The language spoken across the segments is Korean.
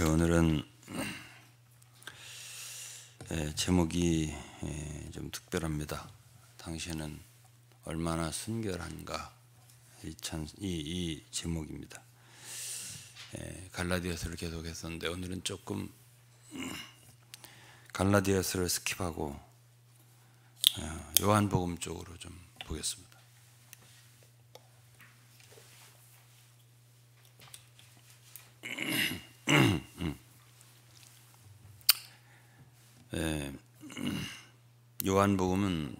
그 오늘은 예, 제목이 예, 좀 특별합니다. 당신은 얼마나 순결한가 이, 찬, 이, 이 제목입니다. 예, 갈라디아서를 계속했었는데 오늘은 조금 갈라디아서를 스킵하고 요한복음 쪽으로 좀 보겠습니다. 요한복음은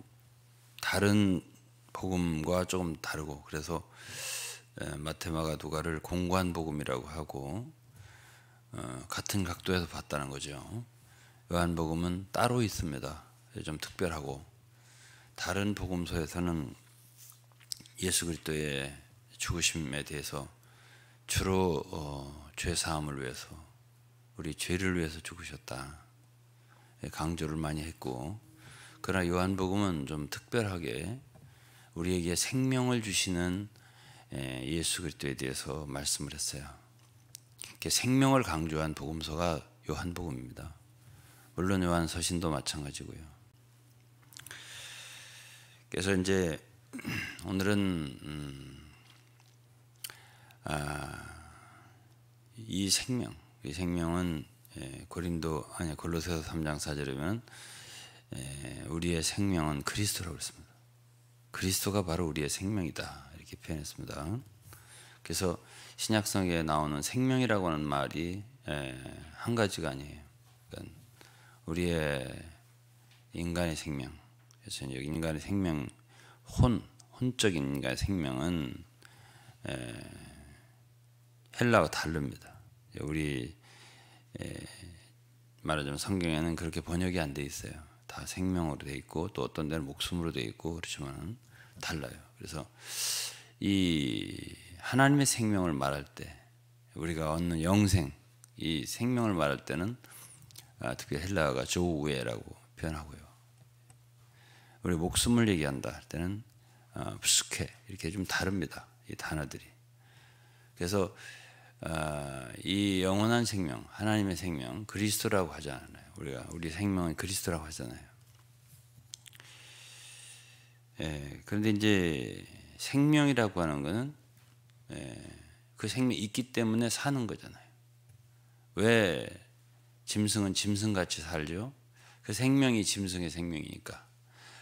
다른 복음과 조금 다르고 그래서 마테마가 누가를 공관 복음이라고 하고 어, 같은 각도에서 봤다는 거죠. 요한복음은 따로 있습니다. 좀 특별하고 다른 복음서에서는 예수 그리스도의 죽으심에 대해서 주로 어, 죄 사함을 위해서 우리 죄를 위해서 죽으셨다 예, 강조를 많이 했고 그러나 요한복음은 좀 특별하게 우리에게 생명을 주시는 예, 예수 그리스도에 대해서 말씀을 했어요. 이 생명을 강조한 복음서가 요한복음입니다. 물론 요한 서신도 마찬가지고요. 그래서 이제 오늘은 음, 아, 이 생명, 이 생명은 예, 고린도 아니 골로새서 3장 4절이면 예, 우리의 생명은 그리스도라고 했습니다. 그리스도가 바로 우리의 생명이다 이렇게 표현했습니다. 그래서 신약성에 나오는 생명이라고 하는 말이 예, 한 가지가 아니에요. 그러니까 우리의 인간의 생명, 그래서 인간의 생명, 혼, 혼적인 인간의 생명은 예, 헬라와 다릅니다. 우리 말하자면 성경에는 그렇게 번역이 안 돼 있어요. 다 생명으로 돼 있고 또 어떤 데는 목숨으로 돼 있고 그렇지만 달라요. 그래서 이 하나님의 생명을 말할 때 우리가 얻는 영생 이 생명을 말할 때는 아, 특히 헬라어가 조우에라고 표현하고요. 우리 목숨을 얘기한다 할 때는 부스케 아, 이렇게 좀 다릅니다. 이 단어들이. 그래서 아, 이 영원한 생명, 하나님의 생명, 그리스도라고 하지 않아요. 우리가 우리 생명은 그리스도라고 하잖아요. 예, 그런데 이제 생명이라고 하는 것은 예, 그 생명이 있기 때문에 사는 거잖아요. 왜 짐승은 짐승같이 살죠? 그 생명이 짐승의 생명이니까.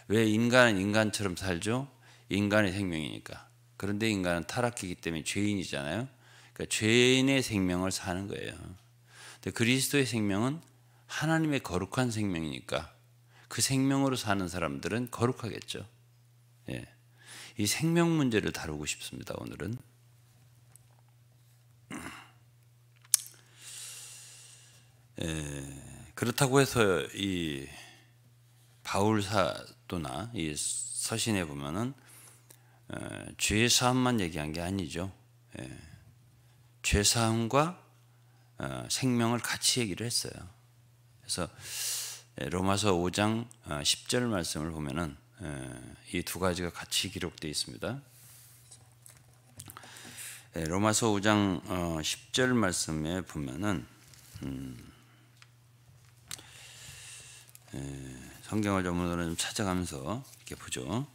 왜 인간은 인간처럼 살죠? 인간의 생명이니까. 그런데 인간은 타락했기 때문에 죄인이잖아요. 그러니까 죄인의 생명을 사는 거예요. 그리스도의 생명은 하나님의 거룩한 생명이니까 그 생명으로 사는 사람들은 거룩하겠죠. 예. 이 생명 문제를 다루고 싶습니다. 오늘은 예. 그렇다고 해서 이 바울사도나 이 서신에 보면은 어, 죄 사함만 얘기한 게 아니죠. 예. 죄 사함과 어, 생명을 같이 얘기를 했어요. 그래서 예, 로마서 5장 10절 아, 말씀을 보면은 예, 이두 가지가 같이 기록되어 있습니다. 예, 로마서 5장 10절 어, 말씀에 보면은 음, 성경을 전문으로 좀 찾아가면서 이렇게 보죠.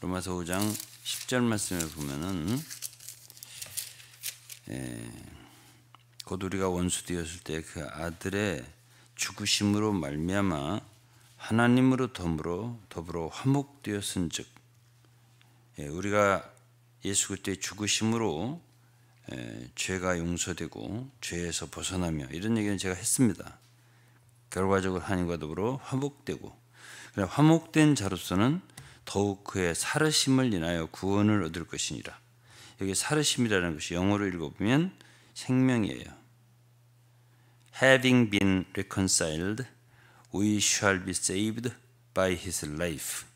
로마서 5장 10절 말씀에 보면은 곧 우리가 원수 되었을 때 그 아들의 죽으심으로 말미암아 하나님으로 덤으로 더불어 화목되었은즉 예, 우리가 예수 그때 죽으심으로 예, 죄가 용서되고 죄에서 벗어나며 이런 얘기는 제가 했습니다. 결과적으로 하나님과 더불어 화목되고 화목된 자로서는 더욱 그의 사르심을 인하여 구원을 얻을 것이니라. 여기 사르심이라는 것이 영어로 읽어보면 생명이에요. having been reconciled, we shall be saved by his life.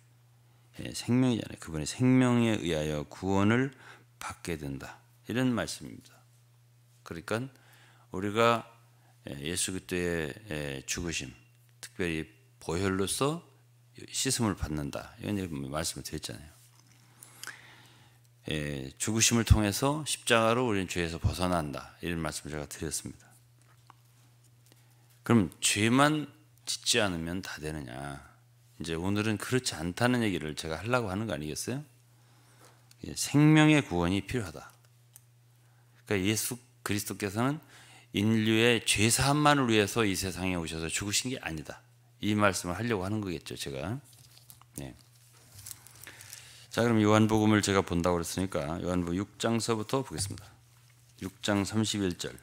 예, 생명이잖아요. 그분의 생명에 의하여 구원을 받게 된다. 이런 말씀입니다. 그러니까 우리가 예, 예수 그리의 예, 죽으심, 특별히 보혈로서 씻음을 받는다. 이런 말씀을 드렸잖아요. 예, 죽으심을 통해서 십자가로 우리는 죄에서 벗어난다. 이런 말씀을 제가 드렸습니다. 그럼 죄만 짓지 않으면 다 되느냐? 이제 오늘은 그렇지 않다는 얘기를 제가 하려고 하는 거 아니겠어요? 예, 생명의 구원이 필요하다. 그러니까 예수 그리스도께서는 인류의 죄 사함만을 위해서 이 세상에 오셔서 죽으신 게 아니다. 이 말씀을 하려고 하는 거겠죠, 제가. 네. 자, 그럼 요한복음을 제가 본다고 그랬으니까 요한복음 6장서부터 보겠습니다. 6장 31절.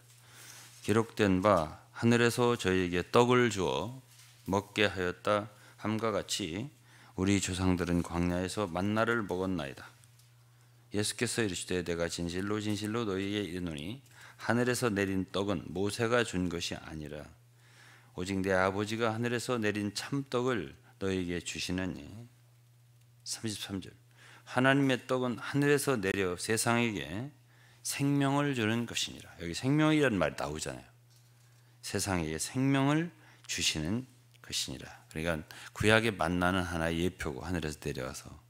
기록된 바 하늘에서 저희에게 떡을 주어 먹게 하였다 함과 같이 우리 조상들은 광야에서 만나를 먹었나이다. 예수께서 이르시되 내가 진실로 진실로 너희에게 이르노니 하늘에서 내린 떡은 모세가 준 것이 아니라 오직 내 아버지가 하늘에서 내린 참떡을 너희에게 주시느니 33절 하나님의 떡은 하늘에서 내려 세상에게 생명을 주는 것이니라 여기 생명이라는 말이 나오잖아요 세상에 게 생명을 주시는 것이니라. 그러니까 구약에 만나는 하나의 예표고 하늘에서 내려와서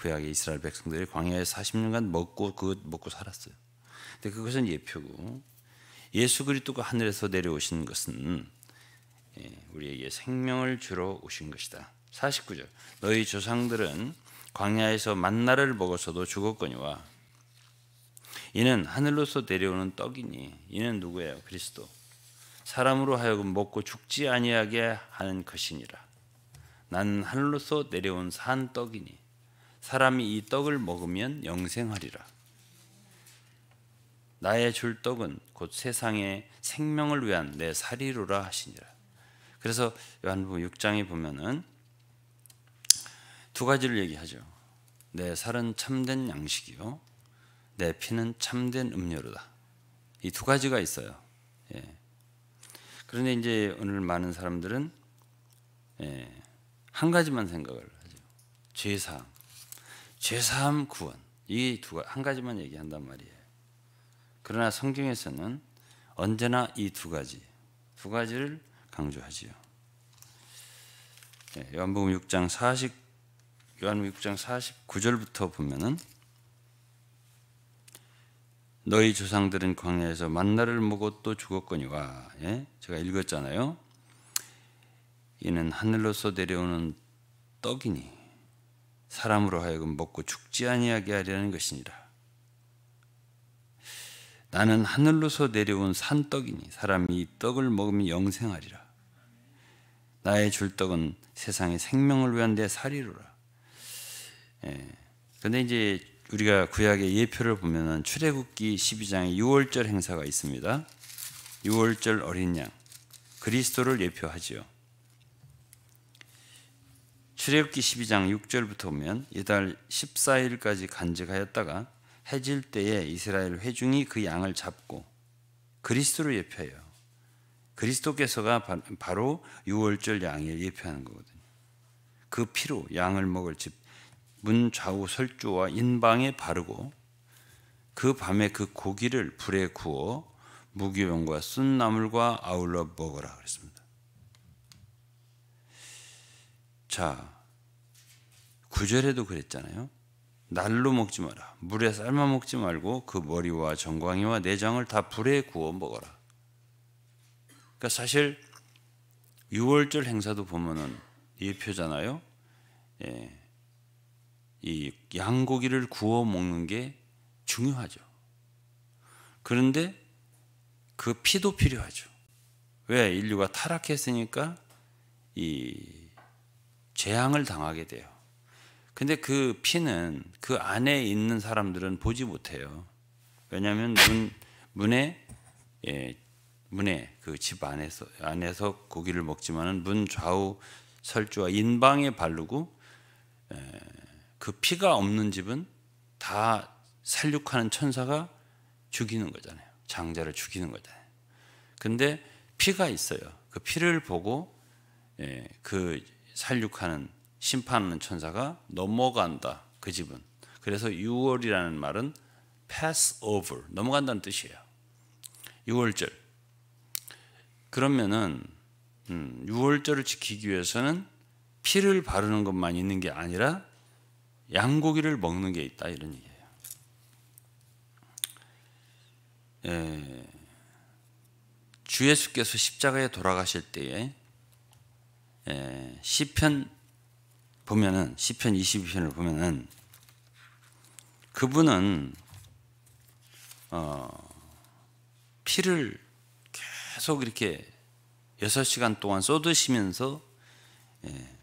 구약의 이스라엘 백성들이 광야에서 40년간 먹고 그 먹고 살았어요. 근데 그것은 예표고 예수 그리스도가 하늘에서 내려오신 것은 예, 우리에게 생명을 주러 오신 것이다. 49절. 너희 조상들은 광야에서 만나를 먹어서도 죽었거니와 이는 하늘로서 내려오는 떡이니 이는 누구예요? 그리스도. 사람으로 하여금 먹고 죽지 아니하게 하는 것이니라. 나 하늘로서 내려온 산 떡이니 사람이 이 떡을 먹으면 영생하리라. 나의 줄 떡은 곧 세상의 생명을 위한 내 사리로라 하시니라. 그래서 요한복음 6장에 보면은 두 가지를 얘기하죠. 내 살은 참된 양식이요, 내 피는 참된 음료로다. 이 두 가지가 있어요. 예. 그런데 이제 오늘 많은 사람들은 예, 한 가지만 생각을 하죠. 죄사함, 죄사함 구원 이두한 가지만 얘기한단 말이에요. 그러나 성경에서는 언제나 이 두 가지 두 가지를 강조하지요. 예, 요한복음 6장 40 요한복음 6장 49절부터 보면은 너희 조상들은 광야에서 만나를 먹고 도 죽었거니와 예? 제가 읽었잖아요. 이는 하늘로서 내려오는 떡이니 사람으로 하여금 먹고 죽지 아니하게 하려는 것이니라. 나는 하늘로서 내려온 산떡이니 사람이 이 떡을 먹으면 영생하리라. 나의 줄 떡은 세상의 생명을 위한 내 살이로라. 그런데 예. 이제 우리가 구약의 예표를 보면은 출애굽기 12장에 6월절 행사가 있습니다. 6월절 어린 양 그리스도를 예표하지요. 출애굽기 12장 6절부터 보면 이달 14일까지 간직하였다가 해질 때에 이스라엘 회중이 그 양을 잡고 그리스도를 예표해요. 그리스도께서가 바로 6월절 양을 예표하는 거거든요. 그 피로 양을 먹을 집 문좌우 설주와 인방에 바르고 그 밤에 그 고기를 불에 구워 무기병과쓴 나물과 아울러 먹어라 그랬습니다. 자, 구절에도 그랬잖아요. 날로 먹지 마라. 물에 삶아 먹지 말고 그 머리와 정광이와 내장을 다 불에 구워 먹어라. 그러니까 사실 6월절 행사도 보면은 예표잖아요. 예. 이 양고기를 구워 먹는 게 중요하죠. 그런데 그 피도 필요하죠. 왜 인류가 타락했으니까 이 재앙을 당하게 돼요. 근데 그 피는 그 안에 있는 사람들은 보지 못해요. 왜냐하면 문 문에 예, 문에 그 집 안에서 안에서 고기를 먹지만은 문 좌우 설주와 인방에 바르고 예, 그 피가 없는 집은 다 살육하는 천사가 죽이는 거잖아요. 장자를 죽이는 거잖아요. 근데 피가 있어요. 그 피를 보고 예, 그 살육하는 심판하는 천사가 넘어간다. 그 집은. 그래서 6월이라는 말은 pass over 넘어간다는 뜻이에요. 6월절. 그러면은 음, 6월절을 지키기 위해서는 피를 바르는 것만 있는 게 아니라 양고기를 먹는 게 있다 이런 얘기예요. 예, 주 예수께서 십자가에 돌아가실 때에 예, 시편 보면은 시편 22편을 보면은 그분은 어, 피를 계속 이렇게 6시간 동안 쏟으시면서 예,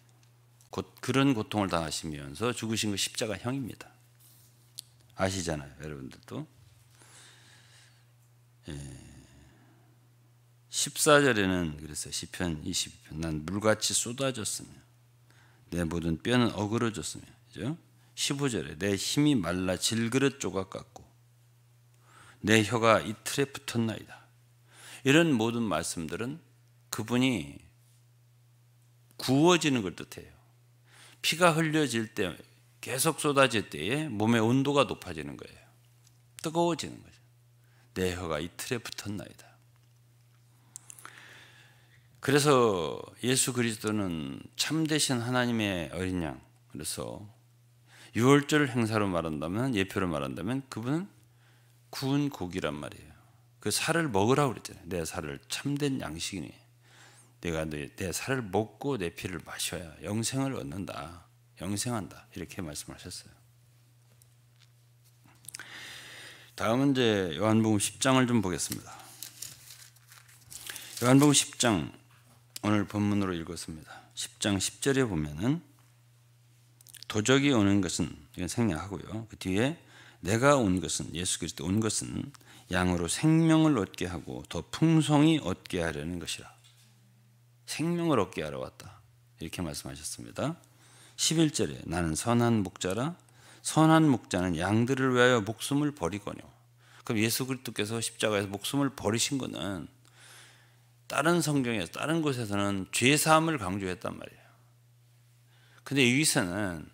곧 그런 고통을 당하시면서 죽으신 그 십자가형입니다. 아시잖아요, 여러분들도. 14절에는 예. 그랬어요. 시편 22편. 난 물같이 쏟아졌으며 내 모든 뼈는 어그러졌으며. 그죠? 15절에 내 힘이 말라 질그릇 조각 같고 내 혀가 이틀에 붙었나이다. 이런 모든 말씀들은 그분이 구워지는 걸 뜻해요. 피가 흘려질 때 계속 쏟아질 때에 몸의 온도가 높아지는 거예요. 뜨거워지는 거죠. 내 혀가 이틀에 붙었나이다. 그래서 예수 그리스도는 참되신 하나님의 어린 양. 그래서 유월절 행사로 말한다면 예표로 말한다면 그분은 구운 고기란 말이에요. 그 살을 먹으라고 그랬잖아요. 내 살을 참된 양식이니. 내가 내, 내 살을 먹고 내 피를 마셔야 영생을 얻는다. 영생한다. 이렇게 말씀하셨어요. 다음은 이제 요한복음 10장을 좀 보겠습니다. 요한복음 10장 오늘 본문으로 읽었습니다. 10장 10절에 보면은 도적이 오는 것은 이건 생략하고요. 그 뒤에 내가 온 것은 예수 그리스도 온 것은 양으로 생명을 얻게 하고 더 풍성히 얻게 하려는 것이라. 생명을 얻게 하러 왔다. 이렇게 말씀하셨습니다. 11절에 나는 선한 목자라 선한 목자는 양들을 위하여 목숨을 버리거뇨. 니 그럼 예수 그리스도께서 십자가에서 목숨을 버리신 것은 다른 성경에서 다른 곳에서는 죄 사함을 강조했단 말이에요. 근데 여기서는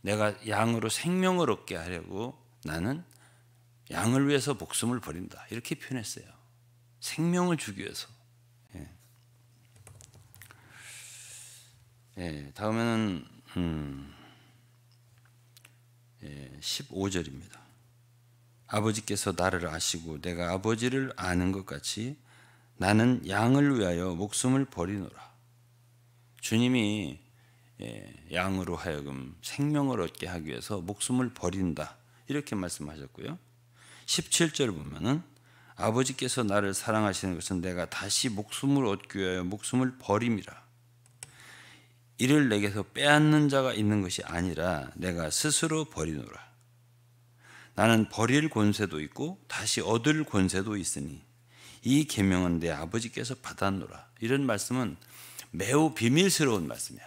내가 양으로 생명을 얻게 하려고 나는 양을 위해서 목숨을 버린다. 이렇게 표현했어요. 생명을 주기 위해서. 예, 다음에는 음, 예, 15절입니다. 아버지께서 나를 아시고 내가 아버지를 아는 것 같이 나는 양을 위하여 목숨을 버리노라. 주님이 예, 양으로 하여금 생명을 얻게 하기 위해서 목숨을 버린다. 이렇게 말씀하셨고요. 17절 보면은 아버지께서 나를 사랑하시는 것은 내가 다시 목숨을 얻기 위하여 목숨을 버림이라. 이를 내게서 빼앗는 자가 있는 것이 아니라 내가 스스로 버리노라. 나는 버릴 권세도 있고 다시 얻을 권세도 있으니 이 계명은 내 아버지께서 받았노라. 이런 말씀은 매우 비밀스러운 말씀이야.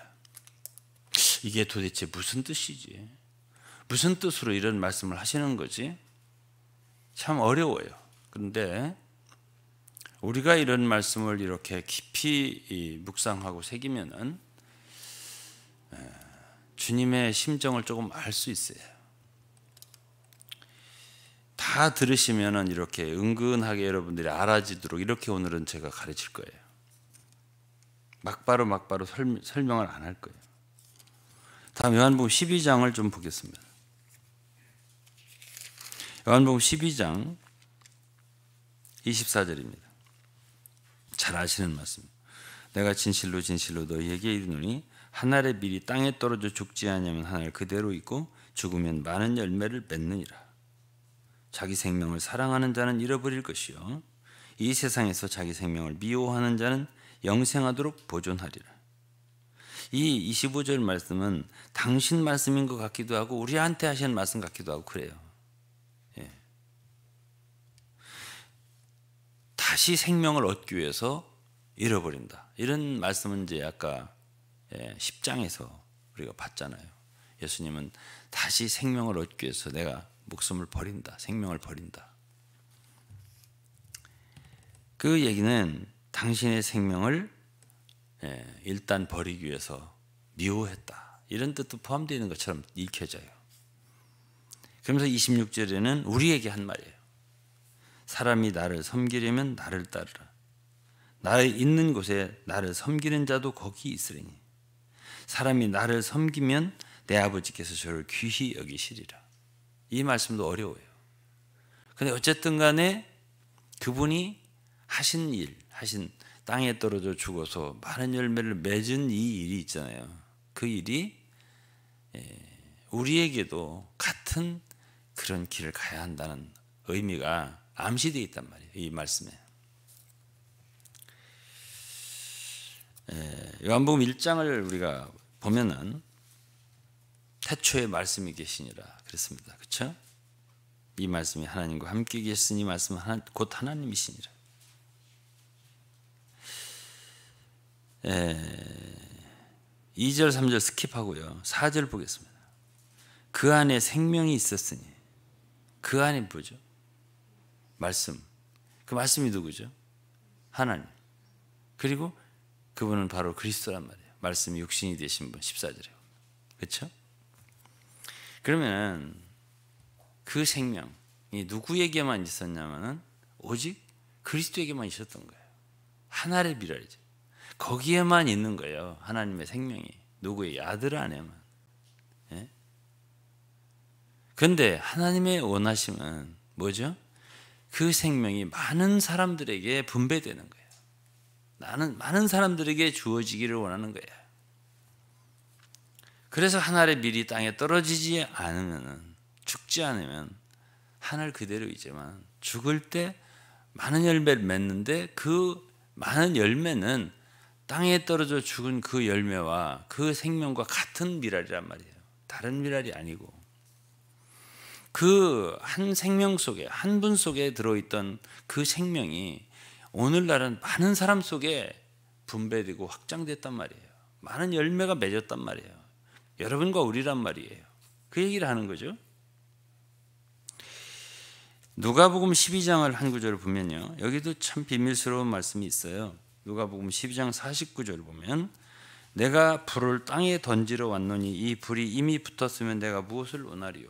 이게 도대체 무슨 뜻이지? 무슨 뜻으로 이런 말씀을 하시는 거지? 참 어려워요. 그런데 우리가 이런 말씀을 이렇게 깊이 묵상하고 새기면은 주님의 심정을 조금 알 수 있어요. 다들으시면 이렇게 은근하게 여러분들이 알아지도록 이렇게 오늘은 제가 가르칠 거예요. 막바로 막바로 설명을 안 할 거예요. 다음 요한복음 12장을 좀 보겠습니다. 요한복음 12장 24절입니다. 잘 아시는 말씀. 내가 진실로 진실로 너희에게 이르노니 하나의 밀이 땅에 떨어져 죽지 않으면 하나를 그대로 있고 죽으면 많은 열매를 맺느니라. 자기 생명을 사랑하는 자는 잃어버릴 것이요 이 세상에서 자기 생명을 미워하는 자는 영생하도록 보존하리라. 이 25절 말씀은 당신 말씀인 것 같기도 하고 우리한테 하시 말씀 같기도 하고 그래요. 예. 다시 생명을 얻기 위해서 잃어버린다. 이런 말씀은 이제 아까 1 예, 0장에서 우리가 봤잖아요. 예수님은 다시 생명을 얻기 위해서 내가 목숨을 버린다. 생명을 버린다. 그 얘기는 당신의 생명을 예, 일단 버리기 위해서 미워했다. 이런 뜻도 포함되어 있는 것처럼 읽혀져요. 그러면서 26절에는 우리에게 한 말이에요. 사람이 나를 섬기려면 나를 따르라. 나의 있는 곳에 나를 섬기는 자도 거기 있으리니. 사람이 나를 섬기면 내 아버지께서 저를 귀히 여기시리라. 이 말씀도 어려워요. 근데 어쨌든 간에 그분이 하신 일, 하신 땅에 떨어져 죽어서 많은 열매를 맺은 이 일이 있잖아요. 그 일이 예, 우리에게도 같은 그런 길을 가야 한다는 의미가 암시되어 있단 말이에요. 이 말씀에. 예, 요한복음 1장을 우리가 보면은 태초에 말씀이 계시니라 그랬습니다. 그렇죠? 이 말씀이 하나님과 함께 계시니 말씀 하나, 곧 하나님이시니라. 에, 예, 2절 3절 스킵하고요. 4절 보겠습니다. 그 안에 생명이 있었으니 그 안에 뭐죠? 말씀. 그 말씀이 누구죠? 하나님. 그리고 그분은 바로 그리스도란 말이에요. 말씀이 육신이 되신 분 14절에. 그렇죠? 그러면 그 생명이 누구에게만 있었냐면은 오직 그리스도에게만 있었던 거예요. 하나를 빌어야죠. 거기에만 있는 거예요. 하나님의 생명이 누구의 아들 안에만. 예? 근데 하나님의 원하심은 뭐죠? 그 생명이 많은 사람들에게 분배되는 거예요. 나는 많은 사람들에게 주어지기를 원하는 거예요. 그래서 한 알의 밀이 땅에 떨어지지 않으면 죽지 않으면 하늘 그대로 이제만 죽을 때 많은 열매를 맺는데 그 많은 열매는 땅에 떨어져 죽은 그 열매와 그 생명과 같은 미랄이란 말이에요. 다른 미랄이 아니고 그 한 생명 속에 한 분 속에 들어있던 그 생명이 오늘날은 많은 사람 속에 분배되고 확장됐단 말이에요. 많은 열매가 맺었단 말이에요. 여러분과 우리란 말이에요. 그 얘기를 하는 거죠. 누가복음 12장을 한 구절을 보면요. 여기도 참 비밀스러운 말씀이 있어요. 누가복음 12장 49절을 보면 내가 불을 땅에 던지러 왔노니 이 불이 이미 붙었으면 내가 무엇을 원하리요.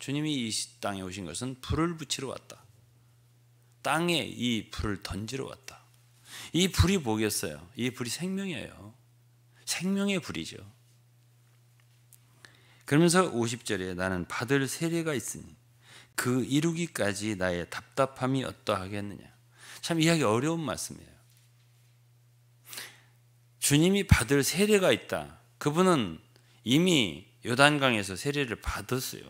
주님이 이 땅에 오신 것은 불을 붙이러 왔다. 땅에 이 불을 던지러 왔다. 이 불이 뭐겠어요? 이 불이 생명이에요. 생명의 불이죠. 그러면서 50절에 나는 받을 세례가 있으니 그 이루기까지 나의 답답함이 어떠하겠느냐. 참이해기 어려운 말씀이에요. 주님이 받을 세례가 있다. 그분은 이미 요단강에서 세례를 받았어요.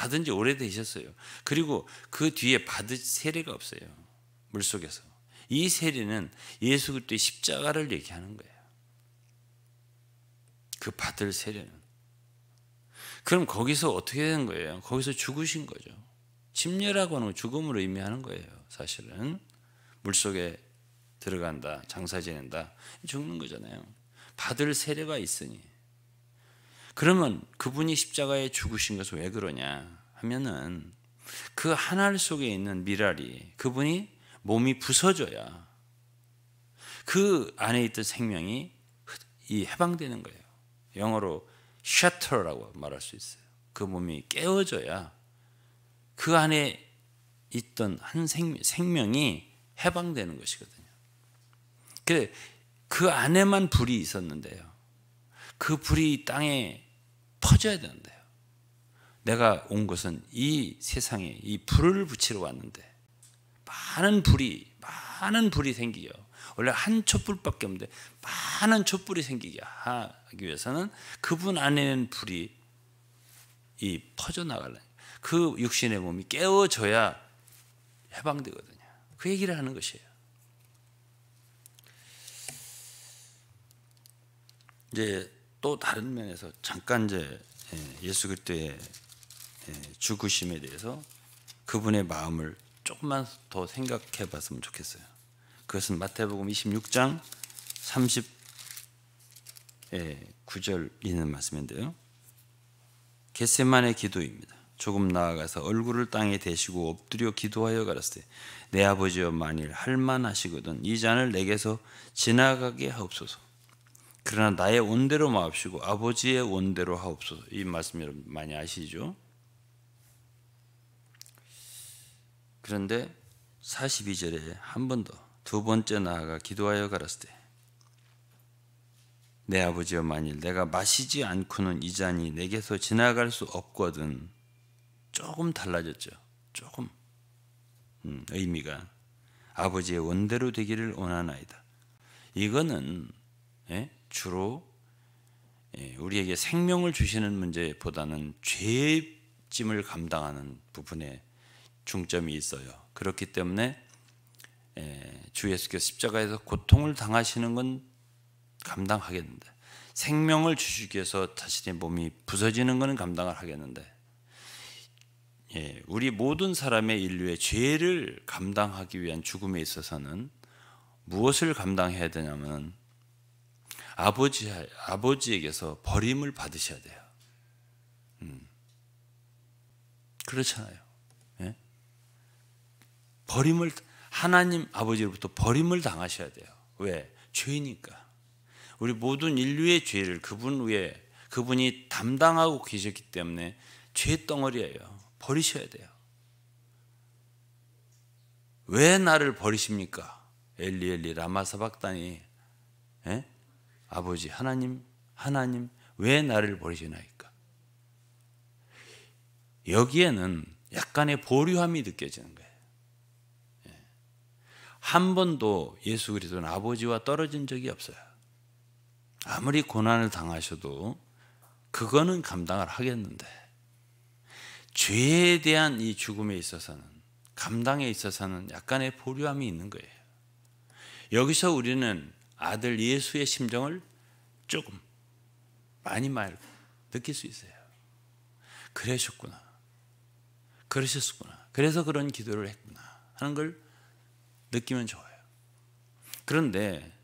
받은 지 오래되셨어요. 그리고 그 뒤에 받을 세례가 없어요. 물속에서. 이 세례는 예수 그리스도의 십자가를 얘기하는 거예요. 그 받을 세례는. 그럼 거기서 어떻게 된 거예요? 거기서 죽으신 거죠. 침례라고 하는 죽음을 의미하는 거예요. 사실은 물속에 들어간다, 장사 지낸다, 죽는 거잖아요. 받을 세례가 있으니. 그러면 그분이 십자가에 죽으신 것은 왜 그러냐 하면은 그 하늘 속에 있는 미랄이 그분이 몸이 부서져야 그 안에 있던 생명이 이 해방되는 거예요. 영어로 shatter라고 말할 수 있어요. 그 몸이 깨어져야 그 안에 있던 한 생명, 이 해방되는 것이거든요. 그, 그 안에만 불이 있었는데요. 그 불이 땅에 퍼져야 되는데요. 내가 온 것은 이 세상에 이 불을 붙이러 왔는데 많은 불이 많은 불이 생기죠 원래 한 촛불밖에 없는데 많은 촛불이 생기게 하기 위해서는 그분 안에는 불이 이 퍼져 나갈래. 그 육신의 몸이 깨워져야 해방되거든요. 그 얘기를 하는 것이에요. 이제 또 다른 면에서 잠깐 이제 예, 예수 그리스도의 예, 죽으심에 대해서 그분의 마음을 조금만 더 생각해 봤으면 좋겠어요. 그것은 마태복음 26장 39절 예, 있는 말씀인데요. 겟세만의 기도입니다. 조금 나아가서 얼굴을 땅에 대시고 엎드려 기도하여 가라사대 내 아버지여 만일 할만하시거든 이 잔을 내게서 지나가게 하옵소서 그러나 나의 원대로 마옵시고 아버지의 원대로 하옵소서. 이 말씀 여러분 많이 아시죠? 그런데 42절에 한 번 더 두 번째 나아가 기도하여 가라사대 내 아버지여 만일 내가 마시지 않고는 이 잔이 내게서 지나갈 수 없거든 조금 달라졌죠. 조금 음, 의미가 아버지의 원대로 되기를 원하나이다. 이거는 예? 주로 예, 우리에게 생명을 주시는 문제보다는 죄의 짐을 감당하는 부분에 중점이 있어요. 그렇기 때문에 예, 주 예수께서 십자가에서 고통을 당하시는 건 감당하겠는데 생명을 주시기 위해서 자신의 몸이 부서지는 것은 감당을 하겠는데 예, 우리 모든 사람의 인류의 죄를 감당하기 위한 죽음에 있어서는 무엇을 감당해야 되냐면 아버지 아버지에게서 버림을 받으셔야 돼요. 음. 그렇잖아요. 예? 버림을 하나님 아버지로부터 버림을 당하셔야 돼요. 왜? 죄니까. 우리 모든 인류의 죄를 그분 위에 그분이 담당하고 계셨기 때문에 죄 덩어리예요. 버리셔야 돼요. 왜 나를 버리십니까? 엘리엘리 라마사박다니 예? 아버지 하나님 하나님 왜 나를 버리시나이까? 여기에는 약간의 보류함이 느껴지는 거예요. 예. 한 번도 예수 그리스도는 아버지와 떨어진 적이 없어요. 아무리 고난을 당하셔도 그거는 감당을 하겠는데 죄에 대한 이 죽음에 있어서는 감당에 있어서는 약간의 보류함이 있는 거예요. 여기서 우리는 아들 예수의 심정을 조금 많이 말 느낄 수 있어요. 그러셨구나. 그러셨구나. 그래서 그런 기도를 했구나 하는 걸 느끼면 좋아요. 그런데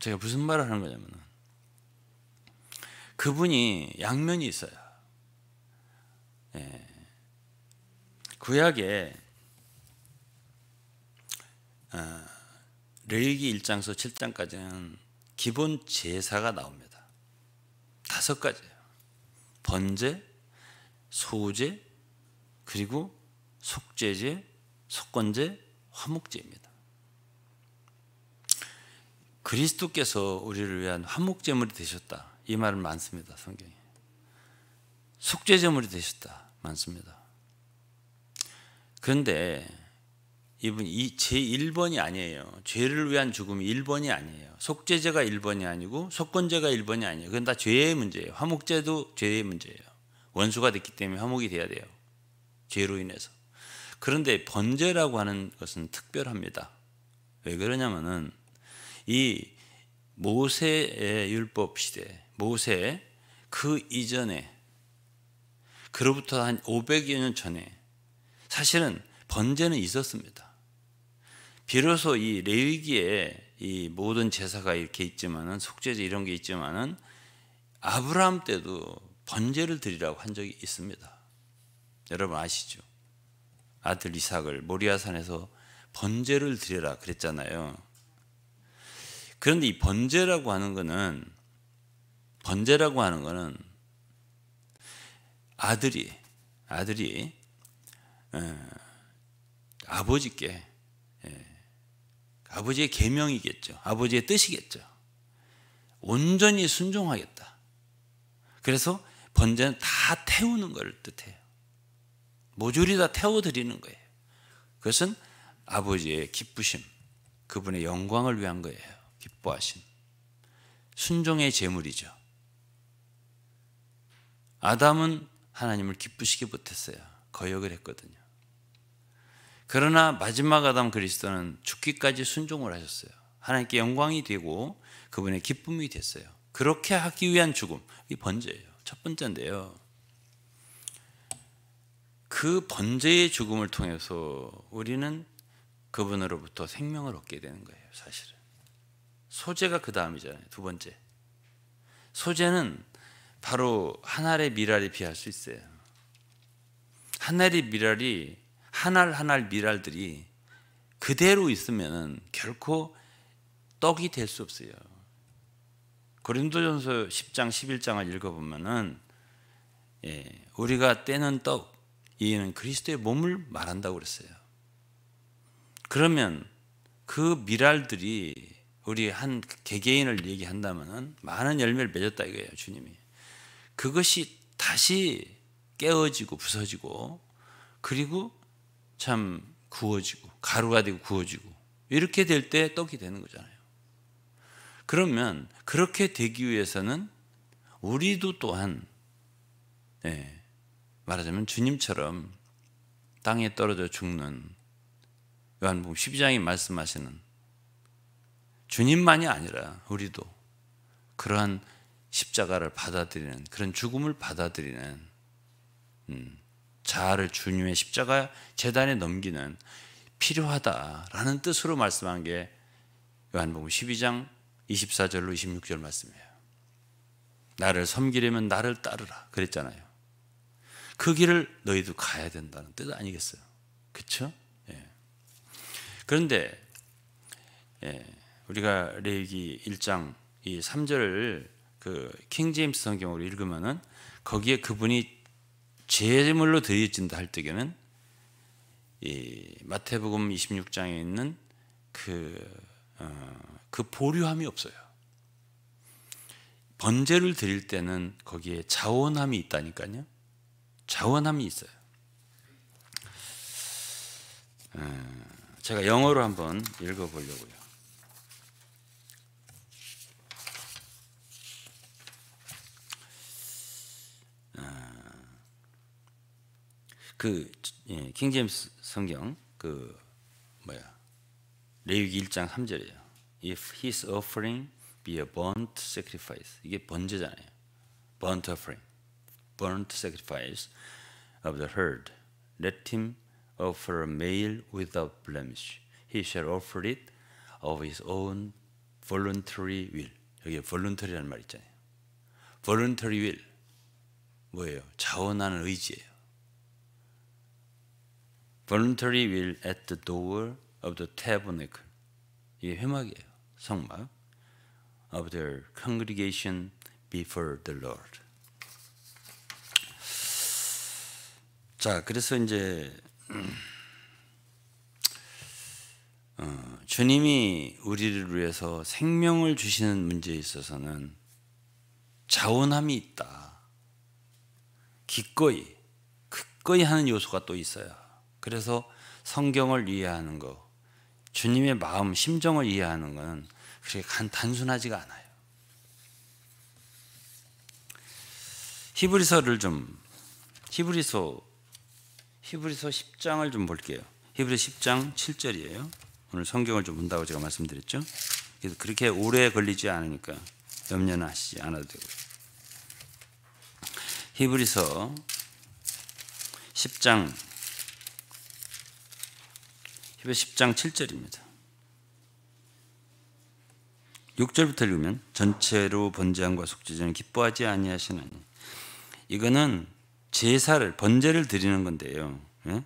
제가 무슨 말을 하는 거냐면 그분이 양면이 있어요. 예. 구약에 어, 레위기 1장서 7장까지는 기본 제사가 나옵니다. 다섯 가지예요. 번제, 소제, 그리고 속죄제, 속건제, 화목제입니다. 그리스도께서 우리를 위한 화목제물이 되셨다. 이 말은 많습니다. 성경에. 속죄제물이 되셨다. 많습니다. 그런데 이분 이제 1번이 아니에요. 죄를 위한 죽음이 1번이 아니에요. 속죄제가 1번이 아니고 속건제가 1번이 아니에요. 그건 다 죄의 문제예요. 화목제도 죄의 문제예요. 원수가 됐기 때문에 화목이 돼야 돼요. 죄로 인해서. 그런데 번제라고 하는 것은 특별합니다. 왜 그러냐면은 이 모세의 율법 시대, 모세 그 이전에 그로부터 한 500여 년 전에 사실은 번제는 있었습니다. 비로소 이 레위기에 이 모든 제사가 이렇게 있지만은 속죄제 이런 게 있지만은 아브라함 때도 번제를 드리라고 한 적이 있습니다. 여러분 아시죠? 아들 이삭을 모리아산에서 번제를 드려라 그랬잖아요. 그런데 이 번제라고 하는 거는 번제라고 하는 거는 아들이 아들이 에, 어, 아버지께 아버지의 계명이겠죠. 아버지의 뜻이겠죠. 온전히 순종하겠다. 그래서 번제는 다 태우는 것을 뜻해요. 모조리 다 태워드리는 거예요. 그것은 아버지의 기쁘심, 그분의 영광을 위한 거예요. 기뻐하신 순종의 제물이죠. 아담은 하나님을 기쁘시게 못했어요. 거역을 했거든요. 그러나 마지막 아담 그리스도는 죽기까지 순종을 하셨어요. 하나님께 영광이 되고 그분의 기쁨이 됐어요. 그렇게 하기 위한 죽음, 이 번제예요. 첫 번째인데요. 그 번제의 죽음을 통해서 우리는 그분으로부터 생명을 얻게 되는 거예요, 사실은. 소재가 그 다음이잖아요, 두 번째. 소재는 바로 하늘의 미랄이 비할 수 있어요. 하늘의 미랄이 한알한알 미랄들이 그대로 있으면 결코 떡이 될 수 없어요. 고린도전서 10장 11장을 읽어보면은 예, 우리가 때는 떡, 이는 그리스도의 몸을 말한다고 그랬어요. 그러면 그 미랄들이 우리 한 개개인을 얘기한다면은 많은 열매를 맺었다 이거예요, 주님이. 그것이 다시 깨어지고 부서지고 그리고 참 구워지고 가루가 되고 구워지고 이렇게 될 때 떡이 되는 거잖아요. 그러면 그렇게 되기 위해서는 우리도 또한 예, 말하자면 주님처럼 땅에 떨어져 죽는 요한복음 12장이 말씀하시는 주님만이 아니라 우리도 그러한 십자가를 받아들이는 그런 죽음을 받아들이는 음, 자아를 주님의 십자가 재단에 넘기는 필요하다라는 뜻으로 말씀한 게 요한복음 12장 24절로 26절 말씀이에요. 나를 섬기려면 나를 따르라 그랬잖아요. 그 길을 너희도 가야 된다는 뜻 아니겠어요? 그렇죠? 예. 그런데 예, 우리가 레이기 1장 이 3절을 그 킹제임스 성경으로 읽으면은 거기에 그분이 제물로 드려진다 할 때에는 이 마태복음 26장에 있는 그, 어, 그 보류함이 없어요. 번제를 드릴 때는 거기에 자원함이 있다니까요. 자원함이 있어요. 어, 제가 영어로 한번 읽어보려고요. 그 예, 킹제임스 성경 그 뭐야 레위기 1장 3절이에요. If his offering be a burnt sacrifice 이게 번제잖아요. Burnt offering, burnt sacrifice of the herd. Let him offer a male without blemish. He shall offer it of his own voluntary will. 여기 voluntary라는 말 있잖아요. voluntary will 뭐예요? 자원하는 의지예요. voluntary will at the door of the tabernacle. 이게 회막이에요. 성막. of their congregation before the Lord. 자, 그래서 이제 어, 주님이 우리를 위해서 생명을 주시는 문제에 있어서는 자원함이 있다. 기꺼이, 기꺼이 하는 요소가 또 있어요. 그래서 성경을 이해하는 거, 주님의 마음, 심정을 이해하는 건 그렇게 간, 단순하지가 않아요. 히브리서를 좀 히브리서 히브리서 10장을 좀 볼게요. 히브리 10장 7절이에요. 오늘 성경을 좀 본다고 제가 말씀드렸죠. 그래서 그렇게 오래 걸리지 않으니까 염려는 하시지 않아도 되고 히브리서 10장 히브 10장 7절입니다. 6절부터 읽으면 전체로 번제함과 속죄제는 기뻐하지 아니하시나니 이거는 제사를 번제를 드리는 건데요. 예?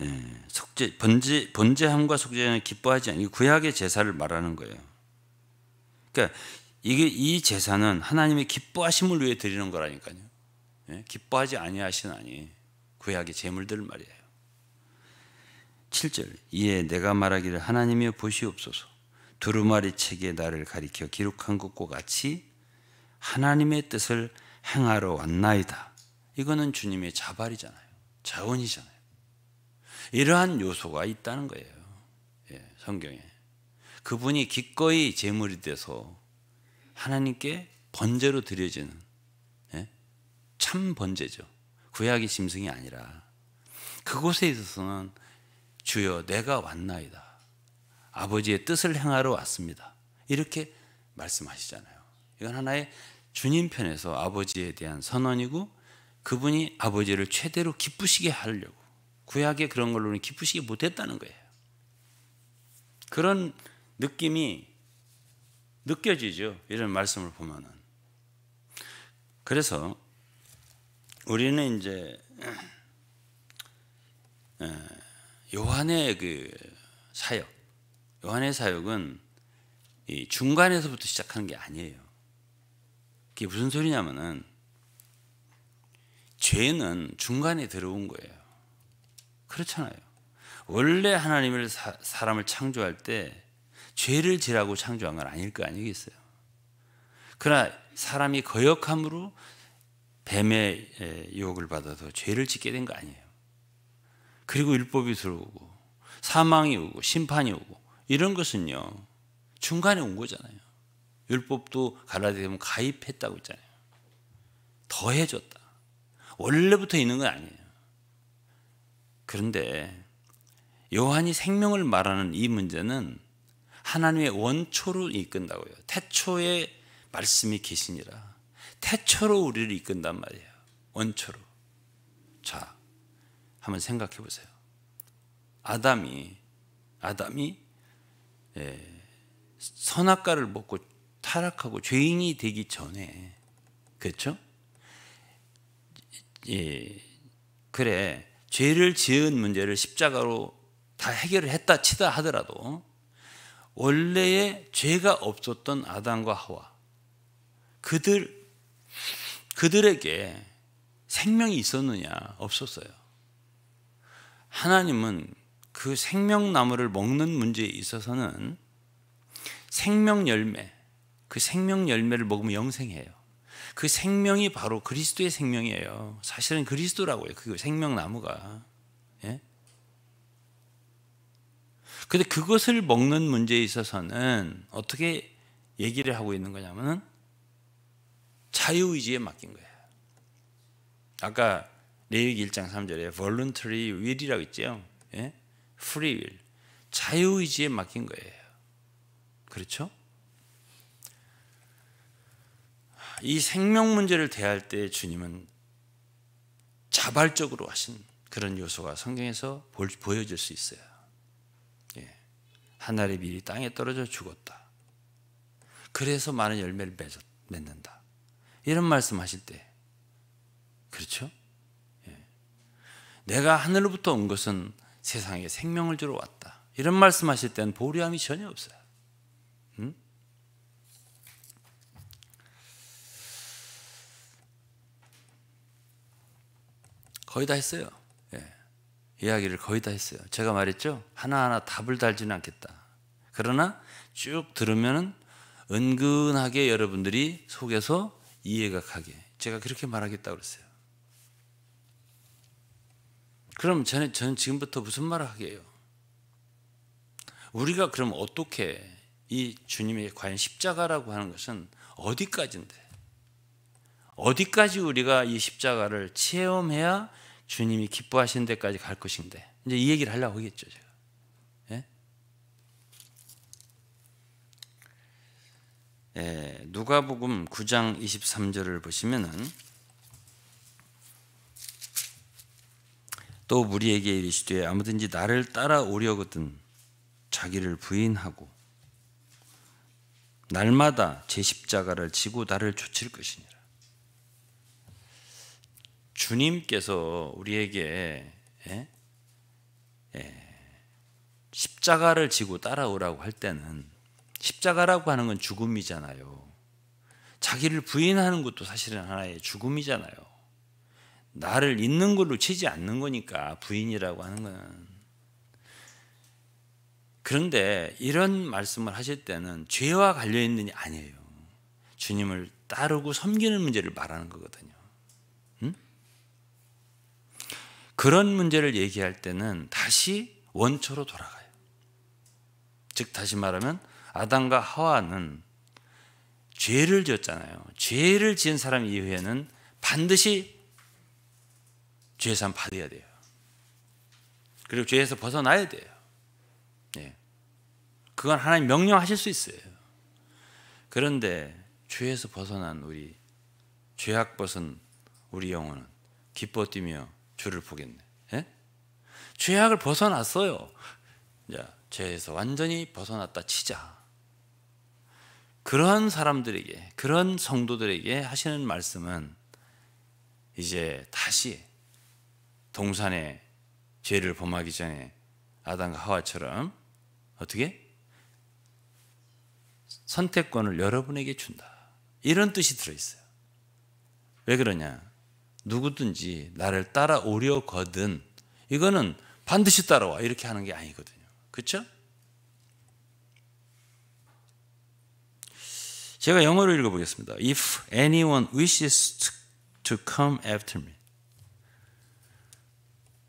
예, 속죄 번제 번제함과 속죄는 기뻐하지 않니 구약의 제사를 말하는 거예요. 그러니까 이게 이 제사는 하나님의 기뻐하심을 위해 드리는 거라니까요. 예? 기뻐하지 아니하시나니 구약의 제물들 말이에요. 7절 이에 내가 말하기를 하나님이여 보시옵소서 두루마리 책에 나를 가리켜 기록한 것과 같이 하나님의 뜻을 행하러 왔나이다. 이거는 주님의 자발이잖아요. 자원이잖아요. 이러한 요소가 있다는 거예요. 예, 성경에. 그분이 기꺼이 제물이 돼서 하나님께 번제로 드려지는 예? 참 번제죠. 구약의 짐승이 아니라 그곳에 있어서는 주여 내가 왔나이다. 아버지의 뜻을 행하러 왔습니다. 이렇게 말씀하시잖아요. 이건 하나의 주님 편에서 아버지에 대한 선언이고 그분이 아버지를 최대로 기쁘시게 하려고 구약의 그런 걸로는 기쁘시게 못했다는 거예요. 그런 느낌이 느껴지죠. 이런 말씀을 보면은. 그래서 우리는 이제 요한의 그 사역, 요한의 사역은 중간에서부터 시작하는 게 아니에요. 그게 무슨 소리냐면은 죄는 중간에 들어온 거예요. 그렇잖아요. 원래 하나님을 사, 람을 창조할 때 죄를 지라고 창조한 건 아닐 거 아니겠어요. 그러나 사람이 거역함으로 뱀의 예, 유혹을 받아서 죄를 짓게 된 거 아니에요. 그리고 율법이 들어오고 사망이 오고 심판이 오고 이런 것은요 중간에 온 거잖아요. 율법도 갈라디면 가입했다고 했잖아요. 더해졌다. 원래부터 있는 건 아니에요. 그런데 요한이 생명을 말하는 이 문제는 하나님의 원초를 이끈다고요. 태초에 말씀이 계시니라. 태초로 우리를 이끈단 말이에요. 원초로. 자, 한번 생각해 보세요. 아담이 아담이 예, 선악과를 먹고 타락하고 죄인이 되기 전에 그렇 예, 그래 죄를 지은 문제를 십자가로 다 해결을 했다 치다 하더라도 원래의 죄가 없었던 아담과 하와 그들 그들에게 생명이 있었느냐? 없었어요. 하나님은 그 생명나무를 먹는 문제에 있어서는 생명 열매, 그 생명 열매를 먹으면 영생해요. 그 생명이 바로 그리스도의 생명이에요. 사실은 그리스도라고요. 그 생명나무가. 예? 근데 그것을 먹는 문제에 있어서는 어떻게 얘기를 하고 있는 거냐면 자유의지에 맡긴 거예요. 아까 레위기 1장 3절에 voluntary will이라고 있죠. 예? free will. 자유의지에 맡긴 거예요. 그렇죠? 이 생명 문제를 대할 때 주님은 자발적으로 하신 그런 요소가 성경에서 보여질 수 있어요. 예. 하늘의 밀이 땅에 떨어져 죽었다. 그래서 많은 열매를 맺는다. 이런 말씀 하실 때 그렇죠? 예. 내가 하늘로부터 온 것은 세상에 생명을 주러 왔다. 이런 말씀 하실 때는 보리함이 전혀 없어요. 음? 거의 다 했어요. 예. 이야기를 거의 다 했어요. 제가 말했죠? 하나하나 답을 달지는 않겠다. 그러나 쭉 들으면 은근하게 여러분들이 속에서 이해가 가게 제가 그렇게 말하겠다고 그랬어요. 그럼 저는, 저는 지금부터 무슨 말을 하게요? 우리가 그럼 어떻게 이 주님의 과연 십자가라고 하는 것은 어디까지인데 어디까지 우리가 이 십자가를 체험해야 주님이 기뻐하시 데까지 갈 것인데 이제 이 얘기를 하려고 하겠죠. 제가. 예, 누가복음 9장 23절을 보시면은 또 우리에게 이르시되 아무든지 나를 따라오려거든 자기를 부인하고 날마다 제 십자가를 지고 나를 좇칠 것이니라. 주님께서 우리에게 예? 예. 십자가를 지고 따라오라고 할 때는 십자가라고 하는 건 죽음이잖아요. 자기를 부인하는 것도 사실은 하나의 죽음이잖아요. 나를 있는 걸로 치지 않는 거니까 부인이라고 하는 건. 그런데 이런 말씀을 하실 때는 죄와 관련 있는 게 아니에요. 주님을 따르고 섬기는 문제를 말하는 거거든요. 응? 그런 문제를 얘기할 때는 다시 원초로 돌아가요. 즉 다시 말하면 아담과 하와는 죄를 지었잖아요. 죄를 지은 사람 이후에는 반드시 죄산 받아야 돼요. 그리고 죄에서 벗어나야 돼요. 예. 그건 하나님 명령하실 수 있어요. 그런데 죄에서 벗어난 우리 죄악 벗은 우리 영혼은 기뻐 뛰며 주를 보겠네. 예? 죄악을 벗어났어요. 자, 죄에서 완전히 벗어났다 치자. 그런 사람들에게, 그런 성도들에게 하시는 말씀은 이제 다시 동산에 죄를 범하기 전에 아담과 하와처럼 어떻게? 선택권을 여러분에게 준다. 이런 뜻이 들어있어요. 왜 그러냐? 누구든지 나를 따라오려거든, 이거는 반드시 따라와. 이렇게 하는 게 아니거든요. 그렇죠? 제가 영어로 읽어보겠습니다. If anyone wishes to come after me.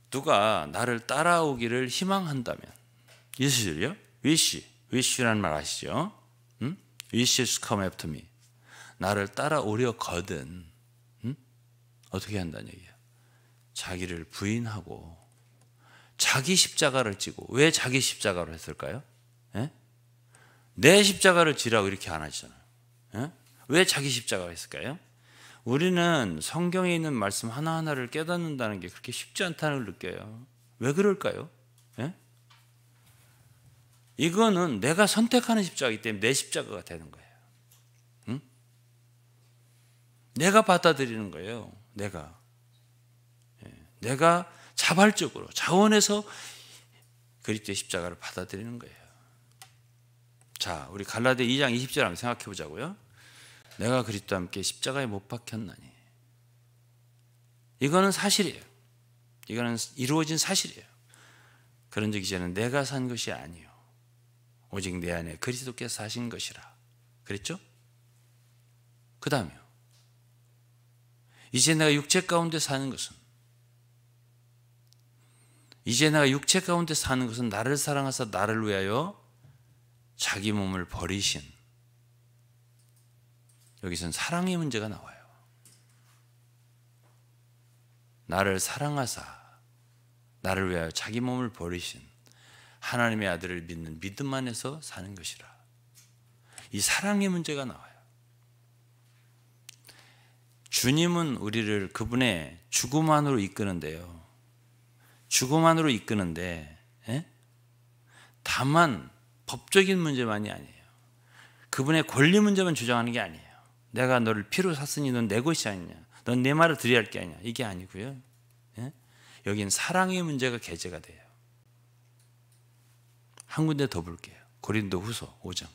누가 나를 따라오기를 희망한다면 이슬이요? wish, wish라는 말 아시죠? 응? wishes come after me. 나를 따라오려거든 응? 어떻게 한다는 얘기야? 자기를 부인하고 자기 십자가를 지고 왜 자기 십자가를 했을까요? 에? 예? 내 십자가를 지라고 이렇게 안 하시잖아요. 예? 왜 자기 십자가가 있을까요? 우리는 성경에 있는 말씀 하나하나를 깨닫는다는 게 그렇게 쉽지 않다는 걸 느껴요. 왜 그럴까요? 예? 이거는 내가 선택하는 십자가이기 때문에 내 십자가가 되는 거예요. 응? 내가 받아들이는 거예요. 내가. 예. 내가 자발적으로 자원해서 그리스도의 십자가를 받아들이는 거예요. 자, 우리 갈라데 2장 20절 한번 생각해 보자고요. 내가 그리스도 와 함께 십자가에 못 박혔나니. 이거는 사실이에요. 이거는 이루어진 사실이에요. 그런적 이제는 내가 산 것이 아니요 오직 내 안에 그리스도께서 사신 것이라. 그랬죠? 그다음에요. 이제 내가 육체 가운데 사는 것은 이제 내가 육체 가운데 사는 것은 나를 사랑하사 나를 위하여 자기 몸을 버리신 여기선 사랑의 문제가 나와요. 나를 사랑하사 나를 위하여 자기 몸을 버리신 하나님의 아들을 믿는 믿음 안에서 사는 것이라. 이 사랑의 문제가 나와요. 주님은 우리를 그분의 죽음 안으로 이끄는데요. 죽음 안으로 이끄는데 에? 예? 다만 법적인 문제만이 아니에요. 그분의 권리 문제만 주장하는 게 아니에요. 내가 너를 피로 샀으니 넌 내 것이 아니냐. 넌 내 말을 들여야 할 게 아니냐. 이게 아니고요. 예? 여기 사랑의 문제가 개재가 돼요. 한 군데 더 볼게요. 고린도 후서 5장.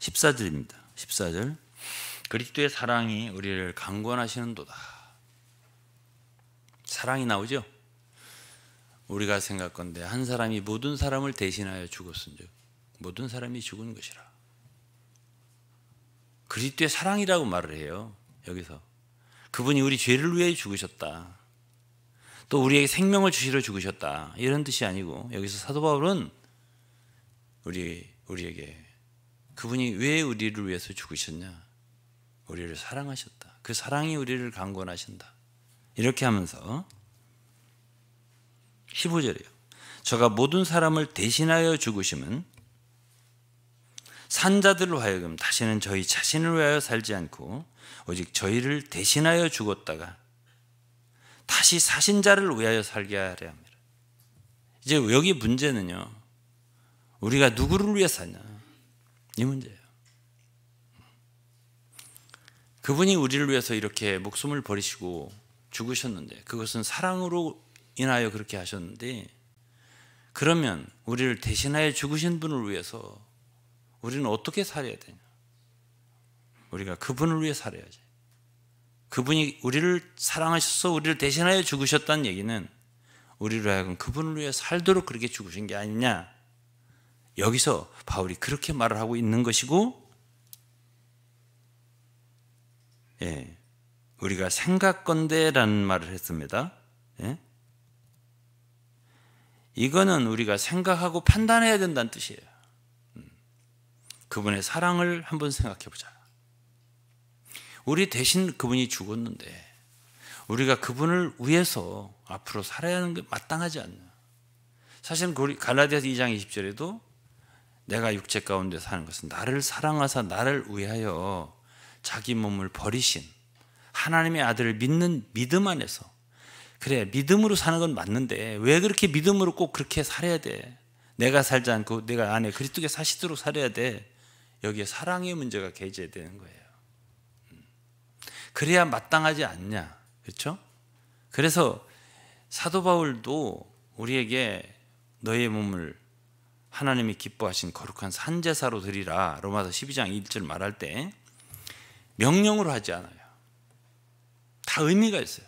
십사절입니다 14절. 그리스도의 사랑이 우리를 강권하시는도다. 사랑이 나오죠. 우리가 생각건대 한 사람이 모든 사람을 대신하여 죽었은즉 모든 사람이 죽은 것이라. 그리스도의 사랑이라고 말을 해요. 여기서 그분이 우리 죄를 위해 죽으셨다. 또 우리에게 생명을 주시러 죽으셨다. 이런 뜻이 아니고 여기서 사도 바울은 우리 우리에게 그분이 왜 우리를 위해서 죽으셨냐? 우리를 사랑하셨다. 그 사랑이 우리를 강권하신다. 이렇게 하면서 15절이에요. 저가 모든 사람을 대신하여 죽으심은 산자들로 하여금 다시는 저희 자신을 위하여 살지 않고 오직 저희를 대신하여 죽었다가 다시 사신자를 위하여 살게 하려 합니다. 이제 여기 문제는요. 우리가 누구를 위해 사냐 이 문제예요. 그분이 우리를 위해서 이렇게 목숨을 버리시고 죽으셨는데 그것은 사랑으로 인하여 그렇게 하셨는데 그러면 우리를 대신하여 죽으신 분을 위해서 우리는 어떻게 살아야 되냐? 우리가 그분을 위해 살아야지. 그분이 우리를 사랑하셔서 우리를 대신하여 죽으셨다는 얘기는 우리를 하여금 그분을 위해 살도록 그렇게 죽으신 게 아니냐. 여기서 바울이 그렇게 말을 하고 있는 것이고 예, 우리가 생각건대라는 말을 했습니다. 예? 이거는 우리가 생각하고 판단해야 된다는 뜻이에요. 음. 그분의 사랑을 한번 생각해 보자. 우리 대신 그분이 죽었는데 우리가 그분을 위해서 앞으로 살아야 하는 게 마땅하지 않냐. 사실 갈라디아서 2장 20절에도 내가 육체 가운데 사는 것은 나를 사랑하사 나를 위하여 자기 몸을 버리신 하나님의 아들을 믿는 믿음 안에서 그래 믿음으로 사는 건 맞는데 왜 그렇게 믿음으로 꼭 그렇게 살아야 돼? 내가 살지 않고 내가 안에 그리스도께 사시도록 살아야 돼. 여기에 사랑의 문제가 개재되는 거예요. 음. 그래야 마땅하지 않냐, 그렇죠? 그래서 사도 바울도 우리에게 너의 몸을 하나님이 기뻐하신 거룩한 산제사로 드리라 로마서 12장 1절 말할 때 명령으로 하지 않아요. 다 의미가 있어요.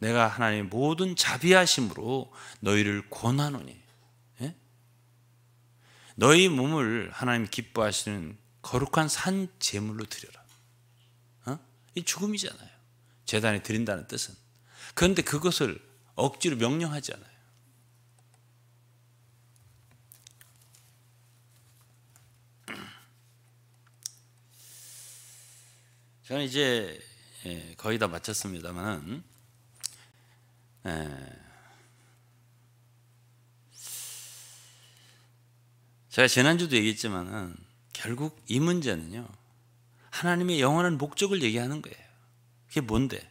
내가 하나님의 모든 자비하심으로 너희를 권하노니 예? 너희 몸을 하나님 기뻐하시는 거룩한 산 제물로 드려라. 어? 이 죽음이잖아요. 재단에 드린다는 뜻은. 그런데 그것을 억지로 명령하지 않아요. 저는 이제 예, 거의 다 마쳤습니다만은 예. 제가 지난주도 얘기했지만 결국 이 문제는요 하나님의 영원한 목적을 얘기하는 거예요. 그게 뭔데?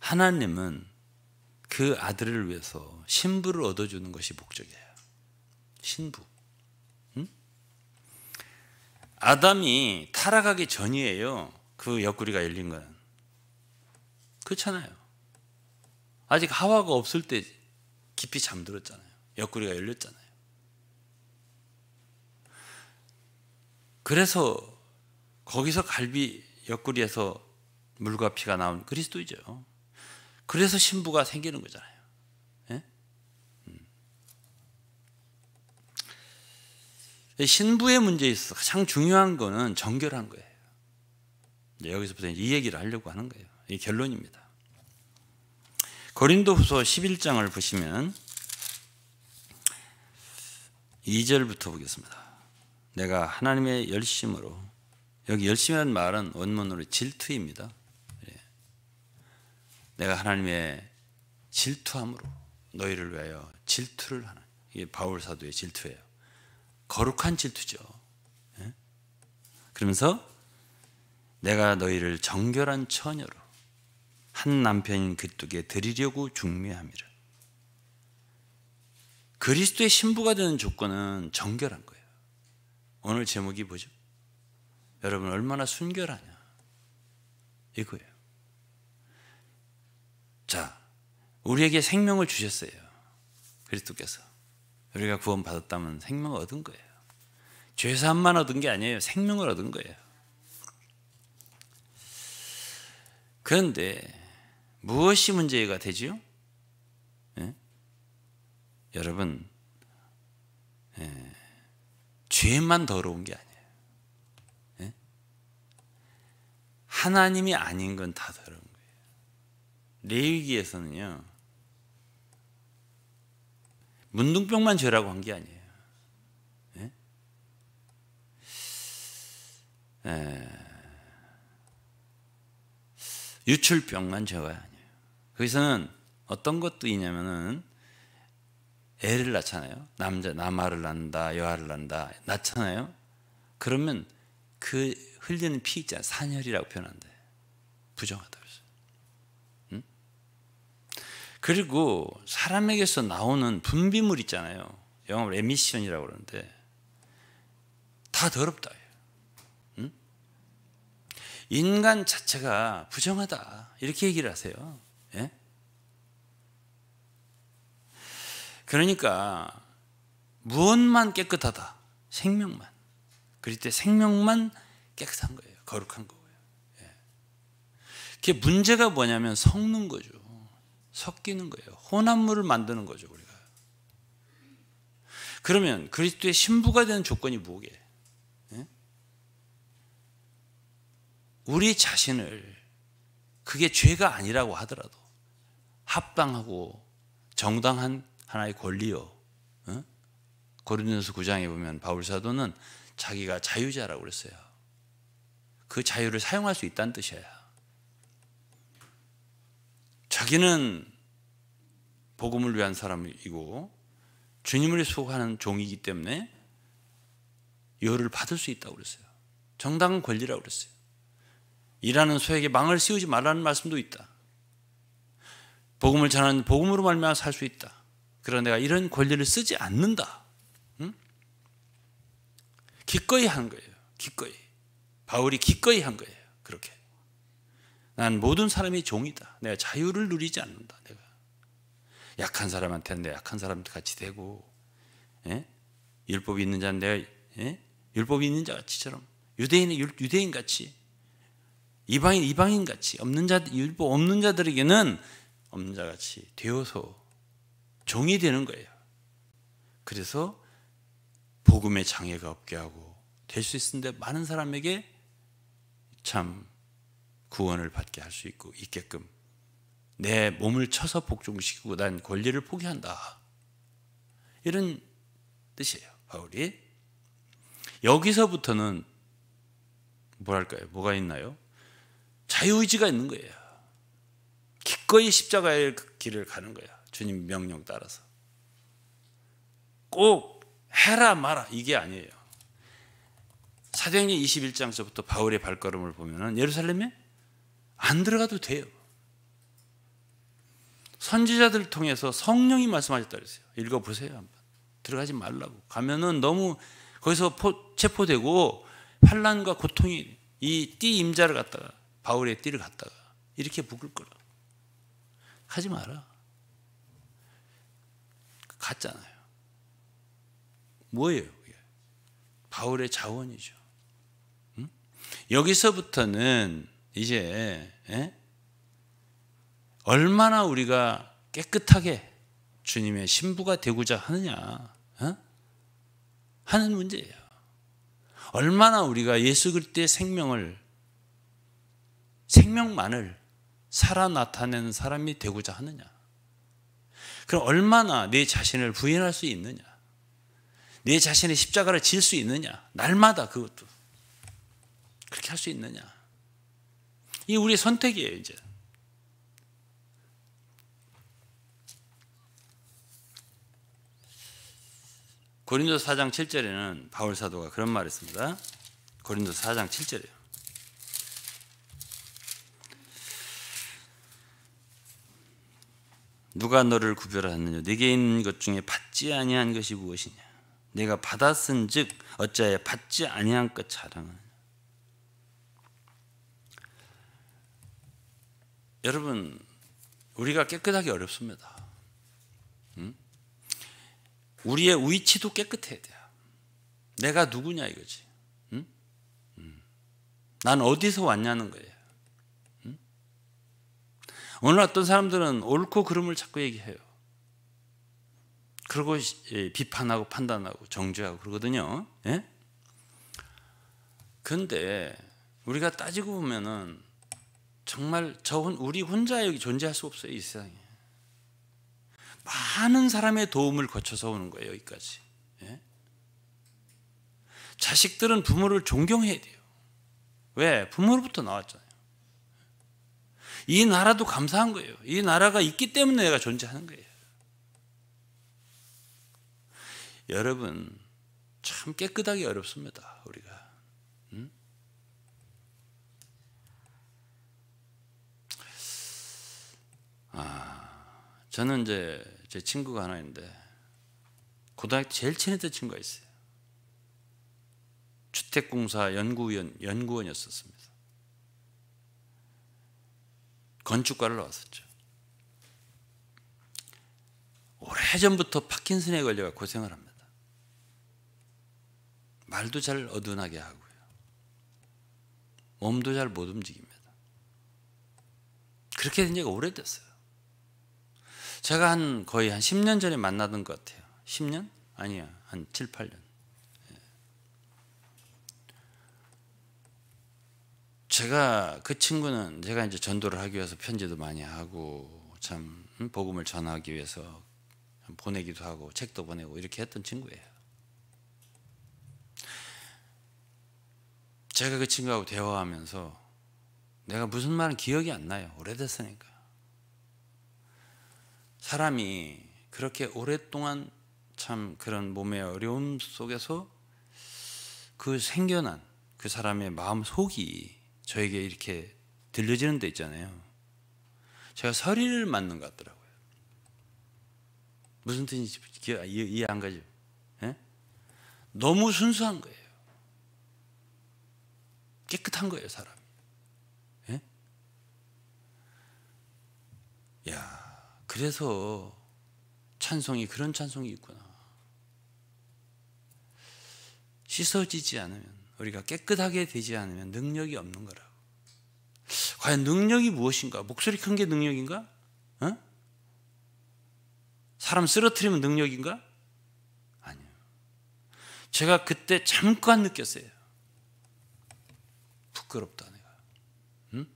하나님은 그 아들을 위해서 신부를 얻어주는 것이 목적이에요. 신부. 아담이 타락하기 전이에요. 그 옆구리가 열린 거는 그렇잖아요. 아직 하와가 없을 때 깊이 잠들었잖아요. 옆구리가 열렸잖아요. 그래서 거기서 갈비 옆구리에서 물과 피가 나온 그리스도이죠. 그래서 신부가 생기는 거잖아요. 예? 음. 신부의 문제에 있어서 가장 중요한 거는 정결한 거예요. 네, 여기서부터 이 얘기를 하려고 하는 거예요. 이 결론입니다. 고린도후서 11장을 보시면 2절부터 보겠습니다. 내가 하나님의 열심으로 여기 열심이라는 말은 원문으로 질투입니다. 예. 내가 하나님의 질투함으로 너희를 위하여 질투를 하는 이게 바울 사도의 질투예요. 거룩한 질투죠. 예. 그러면서 내가 너희를 정결한 처녀로 한 남편인 그리스도께 드리려고 중매함이라 그리스도의 신부가 되는 조건은 정결한 거예요. 오늘 제목이 뭐죠? 여러분 얼마나 순결하냐 이거예요. 자, 우리에게 생명을 주셨어요. 그리스도께서 우리가 구원 받았다면 생명을 얻은 거예요. 죄사함만 얻은 게 아니에요. 생명을 얻은 거예요. 그런데 무엇이 문제가 되지요? 예? 여러분 예. 죄만 더러운 게 아니에요. 예? 하나님이 아닌 건 다 더러운 거예요. 레위기에서는요. 문둥병만 죄라고 한 게 아니에요. 예? 예. 유출병만 제거야 아니에요. 거기서는 어떤 것도 있냐면은 애를 낳잖아요. 남자 남아를 낳는다, 여아를 낳는다, 낳잖아요. 그러면 그 흘리는 피 있잖아, 산혈이라고 표현한대. 부정하다고 했어 응? 그리고 사람에게서 나오는 분비물 있잖아요. 영어로 에미션이라고 그러는데 다 더럽다. 인간 자체가 부정하다 이렇게 얘기를 하세요. 예? 그러니까 무엇만 깨끗하다 생명만 그럴 때 생명만 깨끗한 거예요. 거룩한 거예요. 예. 그게 문제가 뭐냐면 섞는 거죠. 섞이는 거예요. 혼합물을 만드는 거죠 우리가. 그러면 그리스도의 신부가 되는 조건이 뭐게? 우리 자신을 그게 죄가 아니라고 하더라도 합당하고 정당한 하나의 권리요. 어? 고린도서 9장에 보면 바울 사도는 자기가 자유자라고 그랬어요. 그 자유를 사용할 수 있다는 뜻이에요. 자기는 복음을 위한 사람이고 주님을 수호하는 종이기 때문에 열을 받을 수 있다고 그랬어요. 정당한 권리라고 그랬어요. 일하는 소에게 망을 씌우지 말라는 말씀도 있다. 복음을 전하는 복음으로 말미암아 살 수 있다. 그런 내가 이런 권리를 쓰지 않는다. 응? 기꺼이 한 거예요. 기꺼이. 바울이 기꺼이 한 거예요. 그렇게. 난 모든 사람이 종이다. 내가 자유를 누리지 않는다. 내가 약한 사람한테는 내 약한 사람도 같이 되고, 예? 율법이 있는 자는 내가 예? 율법이 있는 자 같이처럼 유대인의 유대인 같이 이방인 이방인 같이 없는 자 율법 없는 자들에게는 없는 자 같이 되어서 종이 되는 거예요. 그래서 복음의 장애가 없게 하고 될 수 있는데 많은 사람에게 참 구원을 받게 할 수 있고 있게끔 내 몸을 쳐서 복종시키고 난 권리를 포기한다. 이런 뜻이에요. 바울이 여기서부터는 뭐랄까요? 뭐가 있나요? 자유의지가 있는 거예요. 기꺼이 십자가의 길을 가는 거야. 주님 명령 따라서. 꼭 해라 마라 이게 아니에요. 사도행전 21장서부터 바울의 발걸음을 보면은 예루살렘에 안 들어가도 돼요. 선지자들 통해서 성령이 말씀하셨다 그랬어요. 읽어 보세요 한번. 들어가지 말라고. 가면은 너무 거기서 포, 체포되고 환란과 고통이 이 띠 임자를 갖다가 바울의 띠를 갖다가 이렇게 묶을 거라. 하지 마라. 그 같잖아요. 뭐예요? 그게? 바울의 자원이죠. 응? 여기서부터는 이제 에? 예? 얼마나 우리가 깨끗하게 주님의 신부가 되고자 하느냐 어? 하는 문제예요. 얼마나 우리가 예수 그리스도의 생명을 생명만을 살아 나타내는 사람이 되고자 하느냐? 그럼 얼마나 내 자신을 부인할 수 있느냐? 내 자신의 십자가를 질 수 있느냐? 날마다 그것도 그렇게 할 수 있느냐? 이 우리의 선택이에요, 이제. 고린도 4장 7절에는 바울 사도가 그런 말을 했습니다. 고린도 4장 7절에요. 누가 너를 구별하느냐 내게 있는 것 중에 받지 아니한 것이 무엇이냐 내가 받았은즉 어찌하 받지 아니한 것 자랑하느냐 여러분 우리가 깨끗하기 어렵습니다. 응? 우리의 위치도 깨끗해야 돼요. 내가 누구냐 이거지. 응? 응. 난 어디서 왔냐는 거예요. 오늘 어떤 사람들은 옳고 그름을 자꾸 얘기해요. 그리고 예, 비판하고 판단하고 정죄하고 그러거든요. 예? 근데 우리가 따지고 보면은 정말 저 우리 혼자 여기 존재할 수 없어요 이 세상에. 많은 사람의 도움을 거쳐서 오는 거예요 여기까지. 예? 자식들은 부모를 존경해야 돼요. 왜? 부모로부터 나왔잖아요. 이 나라도 감사한 거예요. 이 나라가 있기 때문에 내가 존재하는 거예요. 여러분 참 깨끗하기 어렵습니다. 우리가 음? 아 저는 이제 제 친구가 하나 있는데 고등학교 제일 친했던 친구가 있어요. 주택공사 연구원 연구원이었었습니다. 건축가를 나왔었죠. 오래전부터 파킨슨에 걸려 고생을 합니다. 말도 잘 어둔하게 하고요. 몸도 잘 못 움직입니다. 그렇게 된 지가 오래됐어요. 제가 한 거의 한 10년 전에 만나던 것 같아요. 10년? 아니야. 한 7, 8년. 제가 그 친구는 제가 이제 전도를 하기 위해서 편지도 많이 하고 참 음, 복음을 전하기 위해서 보내기도 하고 책도 보내고 이렇게 했던 친구예요. 제가 그 친구하고 대화하면서 내가 무슨 말은 기억이 안 나요. 오래됐으니까. 사람이 그렇게 오랫동안 참 그런 몸의 어려움 속에서 그 생겨난 그 사람의 마음 속이 저에게 이렇게 들려지는 데 있잖아요. 제가 서리를 맞는 것 같더라고요. 무슨 뜻인지 아, 이해 안 가죠? 예? 너무 순수한 거예요. 깨끗한 거예요, 사람 예? 야, 그래서 찬송이 그런 찬송이 있구나. 씻어지지 않으면 우리가 깨끗하게 되지 않으면 능력이 없는 거라고. 과연 능력이 무엇인가? 목소리 큰 게 능력인가? 어? 사람 쓰러뜨리면 능력인가? 아니요. 제가 그때 잠깐 느꼈어요. 부끄럽다 내가. 응?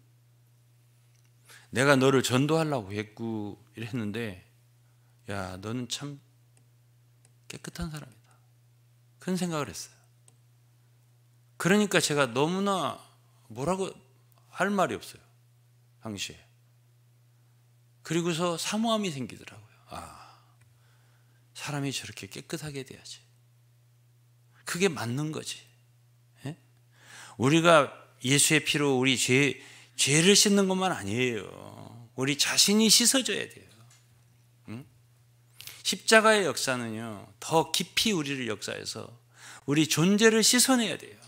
내가 너를 전도하려고 했고 이랬는데, 야 너는 참 깨끗한 사람이다. 큰 생각을 했어요. 그러니까 제가 너무나 뭐라고 할 말이 없어요. 당시에. 그리고서 사모함이 생기더라고요. 아, 사람이 저렇게 깨끗하게 돼야지. 그게 맞는 거지. 예? 우리가 예수의 피로 우리 죄, 죄를 씻는 것만 아니에요. 우리 자신이 씻어져야 돼요. 응? 십자가의 역사는요, 더 깊이 우리를 역사해서 우리 존재를 씻어내야 돼요.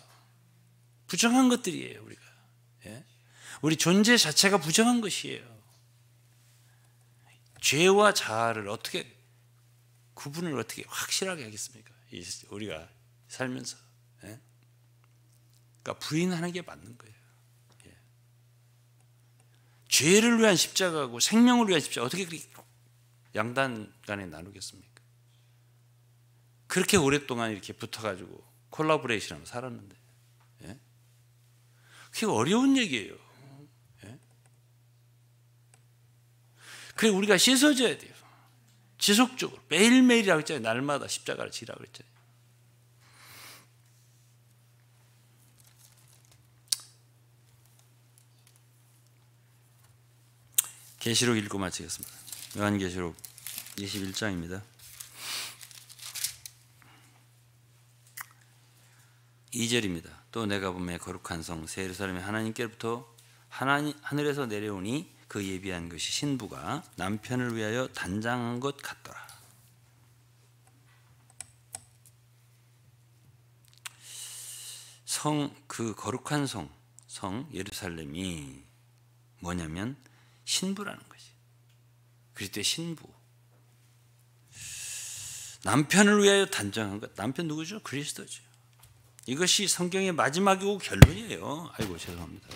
부정한 것들이에요, 우리가. 예? 우리 존재 자체가 부정한 것이에요. 죄와 자아를 어떻게 구분을 어떻게 확실하게 하겠습니까? 우리가 살면서. 예? 그러니까 부인하는 게 맞는 거예요. 예. 죄를 위한 십자가고 생명을 위한 십자가 어떻게 그렇게 양단 간에 나누겠습니까? 그렇게 오랫동안 이렇게 붙어가지고 콜라보레이션 하면 살았는데. 예? 그게 어려운 얘기예요. 예? 그래 우리가 씻어져야 돼요. 지속적으로 매일매일이라고 했잖아요. 날마다 십자가를 지라고 했잖아요. 계시록 읽고 마치겠습니다. 요한계시록 21장입니다. 2절입니다. 또 내가 보매 거룩한 성세예루살렘의 하나님께로부터 하나님 하늘에서 내려오니 그 예비한 것이 신부가 남편을 위하여 단장한 것 같더라. 성 그 거룩한 성, 성 예루살렘이 뭐냐면 신부라는 거지. 그리스도의 신부. 남편을 위하여 단장한 것. 남편 누구죠? 그리스도죠. 이것이 성경의 마지막이고 결론이에요. 아이고 죄송합니다.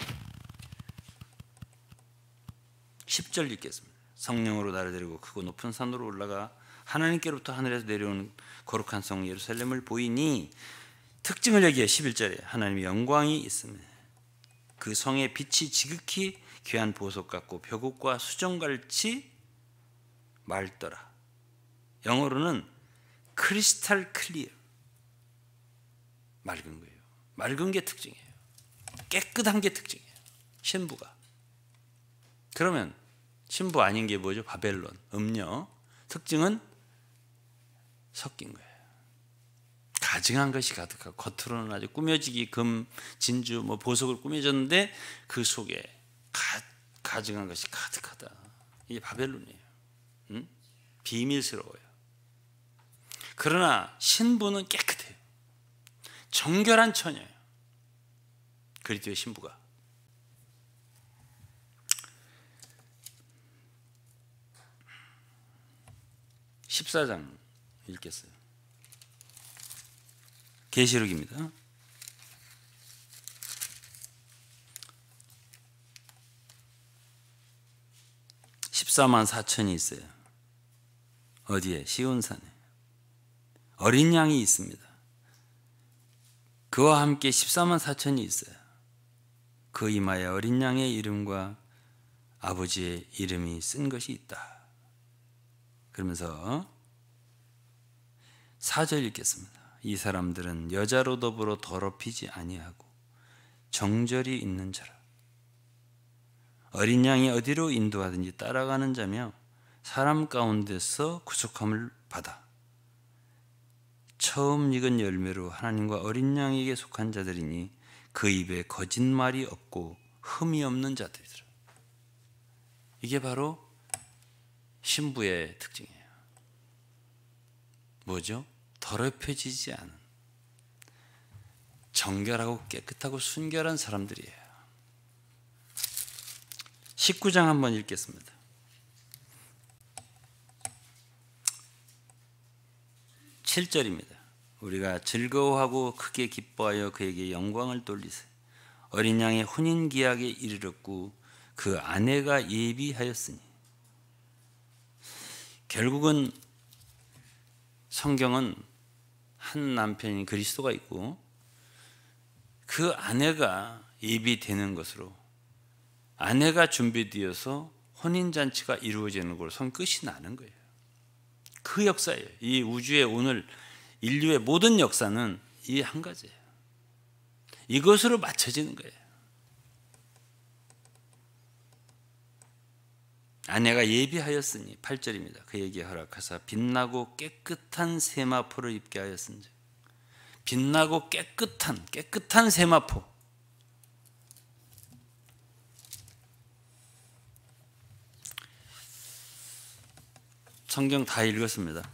10절 읽겠습니다. 성령으로 나를 데리고 크고 높은 산으로 올라가 하나님께로부터 하늘에서 내려온 거룩한 성 예루살렘을 보이니 특징을 얘기해 11절에 하나님의 영광이 있음에 그 성의 빛이 지극히 귀한 보석 같고 벼곡과 수정같이 맑더라 영어로는 크리스탈 클리어 맑은 거예요. 맑은 게 특징이에요. 깨끗한 게 특징이에요. 신부가. 그러면 신부 아닌 게 뭐죠? 바벨론, 음녀. 특징은 섞인 거예요. 가증한 것이 가득하고 겉으로는 아주 꾸며지기 금, 진주, 뭐 보석을 꾸며졌는데 그 속에 가, 증한 것이 가득하다. 이게 바벨론이에요. 응? 비밀스러워요. 그러나 신부는 깨끗해. 정결한 처녀예요. 그리스도의 신부가. 십사장 읽겠어요. 계시록입니다. 십사만사천이 있어요. 어디에? 시온산에. 어린 양이 있습니다. 그와 함께 14만 4천이 있어요. 그 이마에 어린 양의 이름과 아버지의 이름이 쓴 것이 있다. 그러면서 4절 읽겠습니다. 이 사람들은 여자로 더불어 더럽히지 아니하고 정절이 있는 자라. 어린 양이 어디로 인도하든지 따라가는 자며 사람 가운데서 구속함을 받아. 처음 익은 열매로 하나님과 어린 양에게 속한 자들이니 그 입에 거짓말이 없고 흠이 없는 자들이더라. 이게 바로 신부의 특징이에요. 뭐죠? 더럽혀지지 않은 정결하고 깨끗하고 순결한 사람들이에요. 19장 한번 읽겠습니다. 칠절입니다 우리가 즐거워하고 크게 기뻐하여 그에게 영광을 돌리세. 어린 양의 혼인 계약에 이르렀고 그 아내가 예비하였으니 결국은 성경은 한 남편이 그리스도가 있고 그 아내가 예비되는 것으로 아내가 준비되어서 혼인잔치가 이루어지는 걸로 선 끝이 나는 거예요. 그 역사예요. 이 우주에 오늘 인류의 모든 역사는 이 한 가지예요. 이것으로 맞춰지는 거예요. 아내가 예비하였으니 8절입니다. 그에게 허락하사 빛나고 깨끗한 세마포를 입게 하였은즉 빛나고 깨끗한 깨끗한 세마포 성경 다 읽었습니다.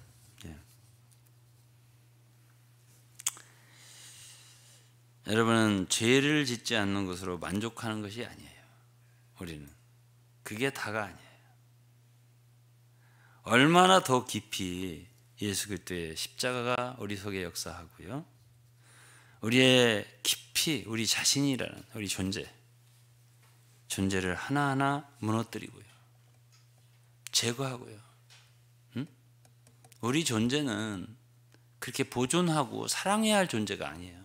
여러분은 죄를 짓지 않는 것으로 만족하는 것이 아니에요. 우리는 그게 다가 아니에요. 얼마나 더 깊이 예수 그리스도의 십자가가 우리 속에 역사하고요. 우리의 깊이 우리 자신이라는 우리 존재 존재를 하나하나 무너뜨리고요. 제거하고요. 응? 우리 존재는 그렇게 보존하고 사랑해야 할 존재가 아니에요.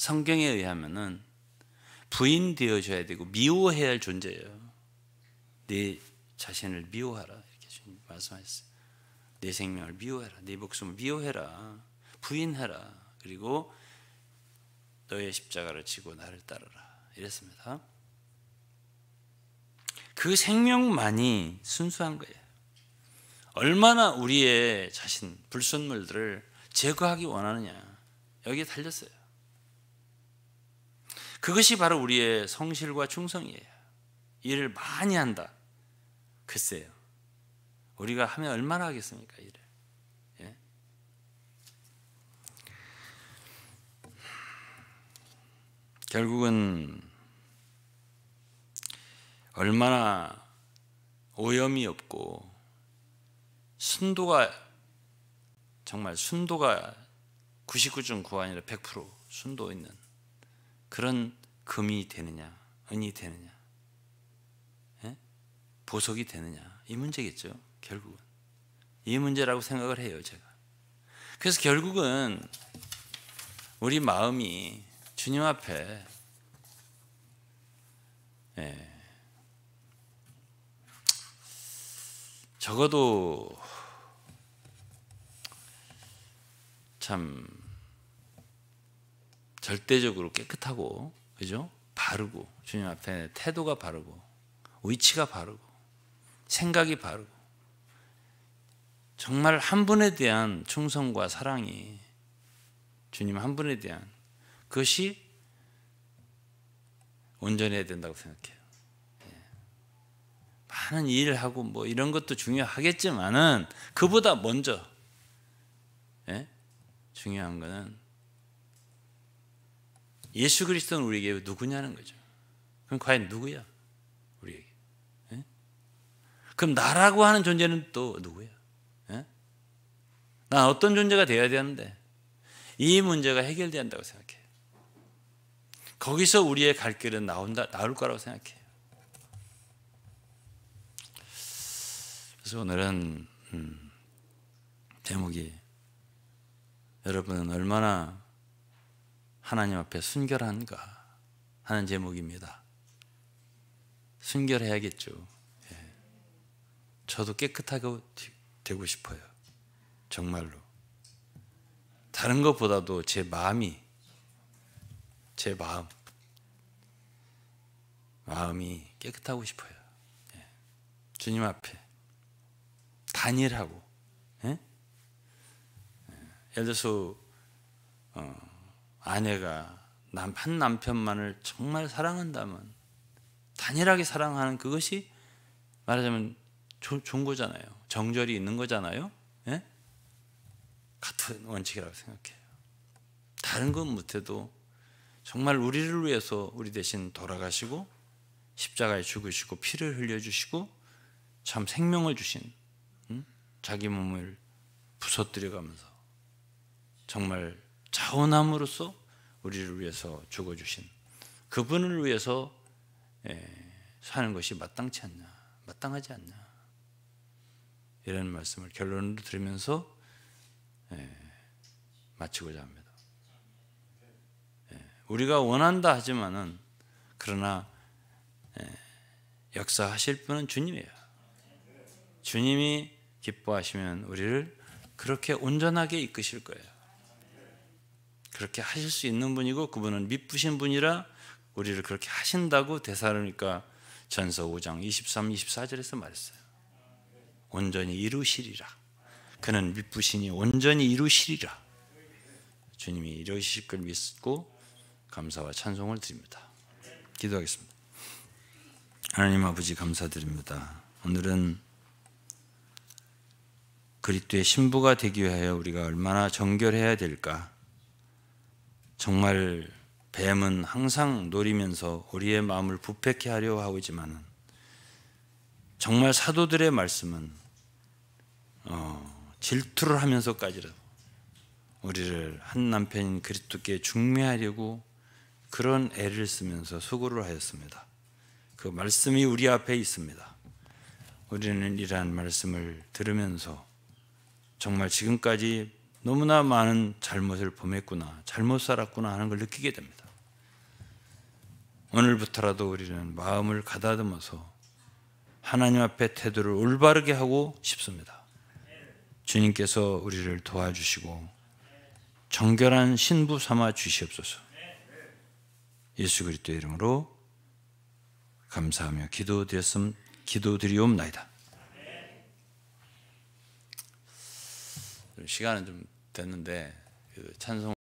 성경에 의하면은 부인 되어줘야 되고 미워해야 할 존재예요. 네 자신을 미워하라 이렇게 주님 말씀하셨어요. 내 생명을 미워해라, 내 목숨을 미워해라, 부인해라. 그리고 너의 십자가를 지고 나를 따르라. 이랬습니다. 그 생명만이 순수한 거예요. 얼마나 우리의 자신, 불순물들을 제거하기 원하느냐. 여기에 달렸어요. 그것이 바로 우리의 성실과 충성이에요. 일을 많이 한다. 글쎄요. 우리가 하면 얼마나 하겠습니까, 일을. 예? 결국은 얼마나 오염이 없고 순도가 정말 순도가 99.9 아니라 100% 순도 있는 그런 금이 되느냐, 은이 되느냐, 예? 보석이 되느냐 이 문제겠죠. 결국은 이 문제라고 생각을 해요 제가. 그래서 결국은 우리 마음이 주님 앞에 예, 적어도 참 절대적으로 깨끗하고 그죠? 바르고 주님 앞에 태도가 바르고 위치가 바르고 생각이 바르고 정말 한 분에 대한 충성과 사랑이 주님 한 분에 대한 그것이 온전해야 된다고 생각해요. 예. 많은 일을 하고 뭐 이런 것도 중요하겠지만은 그보다 먼저 예? 중요한 거는 예수 그리스도는 우리에게 누구냐는 거죠. 그럼 과연 누구야? 우리에게. 예? 그럼 나라고 하는 존재는 또 누구야? 예? 난 어떤 존재가 되어야 되는데 이 문제가 해결돼다고 생각해요. 거기서 우리의 갈 길은 나온다, 나올 거라고 생각해요. 그래서 오늘은 음, 제목이 여러분은 얼마나 하나님 앞에 순결한가 하는 제목입니다. 순결해야겠죠. 예. 저도 깨끗하게 되고 싶어요. 정말로. 다른 것보다도 제 마음이, 제 마음, 마음이 깨끗하고 싶어요. 예. 주님 앞에 단일하고, 예? 예. 예를 들어서 어, 아내가 남, 한 남편만을 정말 사랑한다면 단일하게 사랑하는 그것이 말하자면 조, 좋은 거잖아요. 정절이 있는 거잖아요. 예? 같은 원칙이라고 생각해요. 다른 건 못해도 정말 우리를 위해서 우리 대신 돌아가시고 십자가에 죽으시고 피를 흘려주시고 참 생명을 주신 응? 음? 자기 몸을 부서뜨려가면서 정말 자원함으로써 우리를 위해서 죽어주신 그분을 위해서 예, 사는 것이 마땅치 않냐, 마땅하지 않냐. 이런 말씀을 결론으로 들으면서 예, 마치고자 합니다. 예, 우리가 원한다 하지만은 그러나 역사하실 분은 주님이에요. 주님이 기뻐하시면 우리를 그렇게 온전하게 이끄실 거예요. 그렇게 하실 수 있는 분이고 그분은 미쁘신 분이라 우리를 그렇게 하신다고 대사로니까 전서 5장 23, 24절에서 말했어요. 온전히 이루시리라. 그는 미쁘시니 온전히 이루시리라. 주님이 이루실 걸 믿고 감사와 찬송을 드립니다. 기도하겠습니다. 하나님 아버지 감사드립니다. 오늘은 그리스도의 신부가 되기 위하여 우리가 얼마나 정결해야 될까? 정말 뱀은 항상 노리면서 우리의 마음을 부패케 하려 하지만 고있 정말 사도들의 말씀은 어, 질투를 하면서까지도 우리를 한 남편인 그리스도께 중매하려고 그런 애를 쓰면서 수고를 하였습니다. 그 말씀이 우리 앞에 있습니다. 우리는 이러한 말씀을 들으면서 정말 지금까지 너무나 많은 잘못을 범했구나, 잘못 살았구나 하는 걸 느끼게 됩니다. 오늘부터라도 우리는 마음을 가다듬어서 하나님 앞에 태도를 올바르게 하고 싶습니다. 주님께서 우리를 도와주시고 정결한 신부 삼아 주시옵소서. 예수 그리스도의 이름으로 감사하며 기도드렸음 기도드리옵나이다. 좀 시간은 좀 됐는데 그 찬송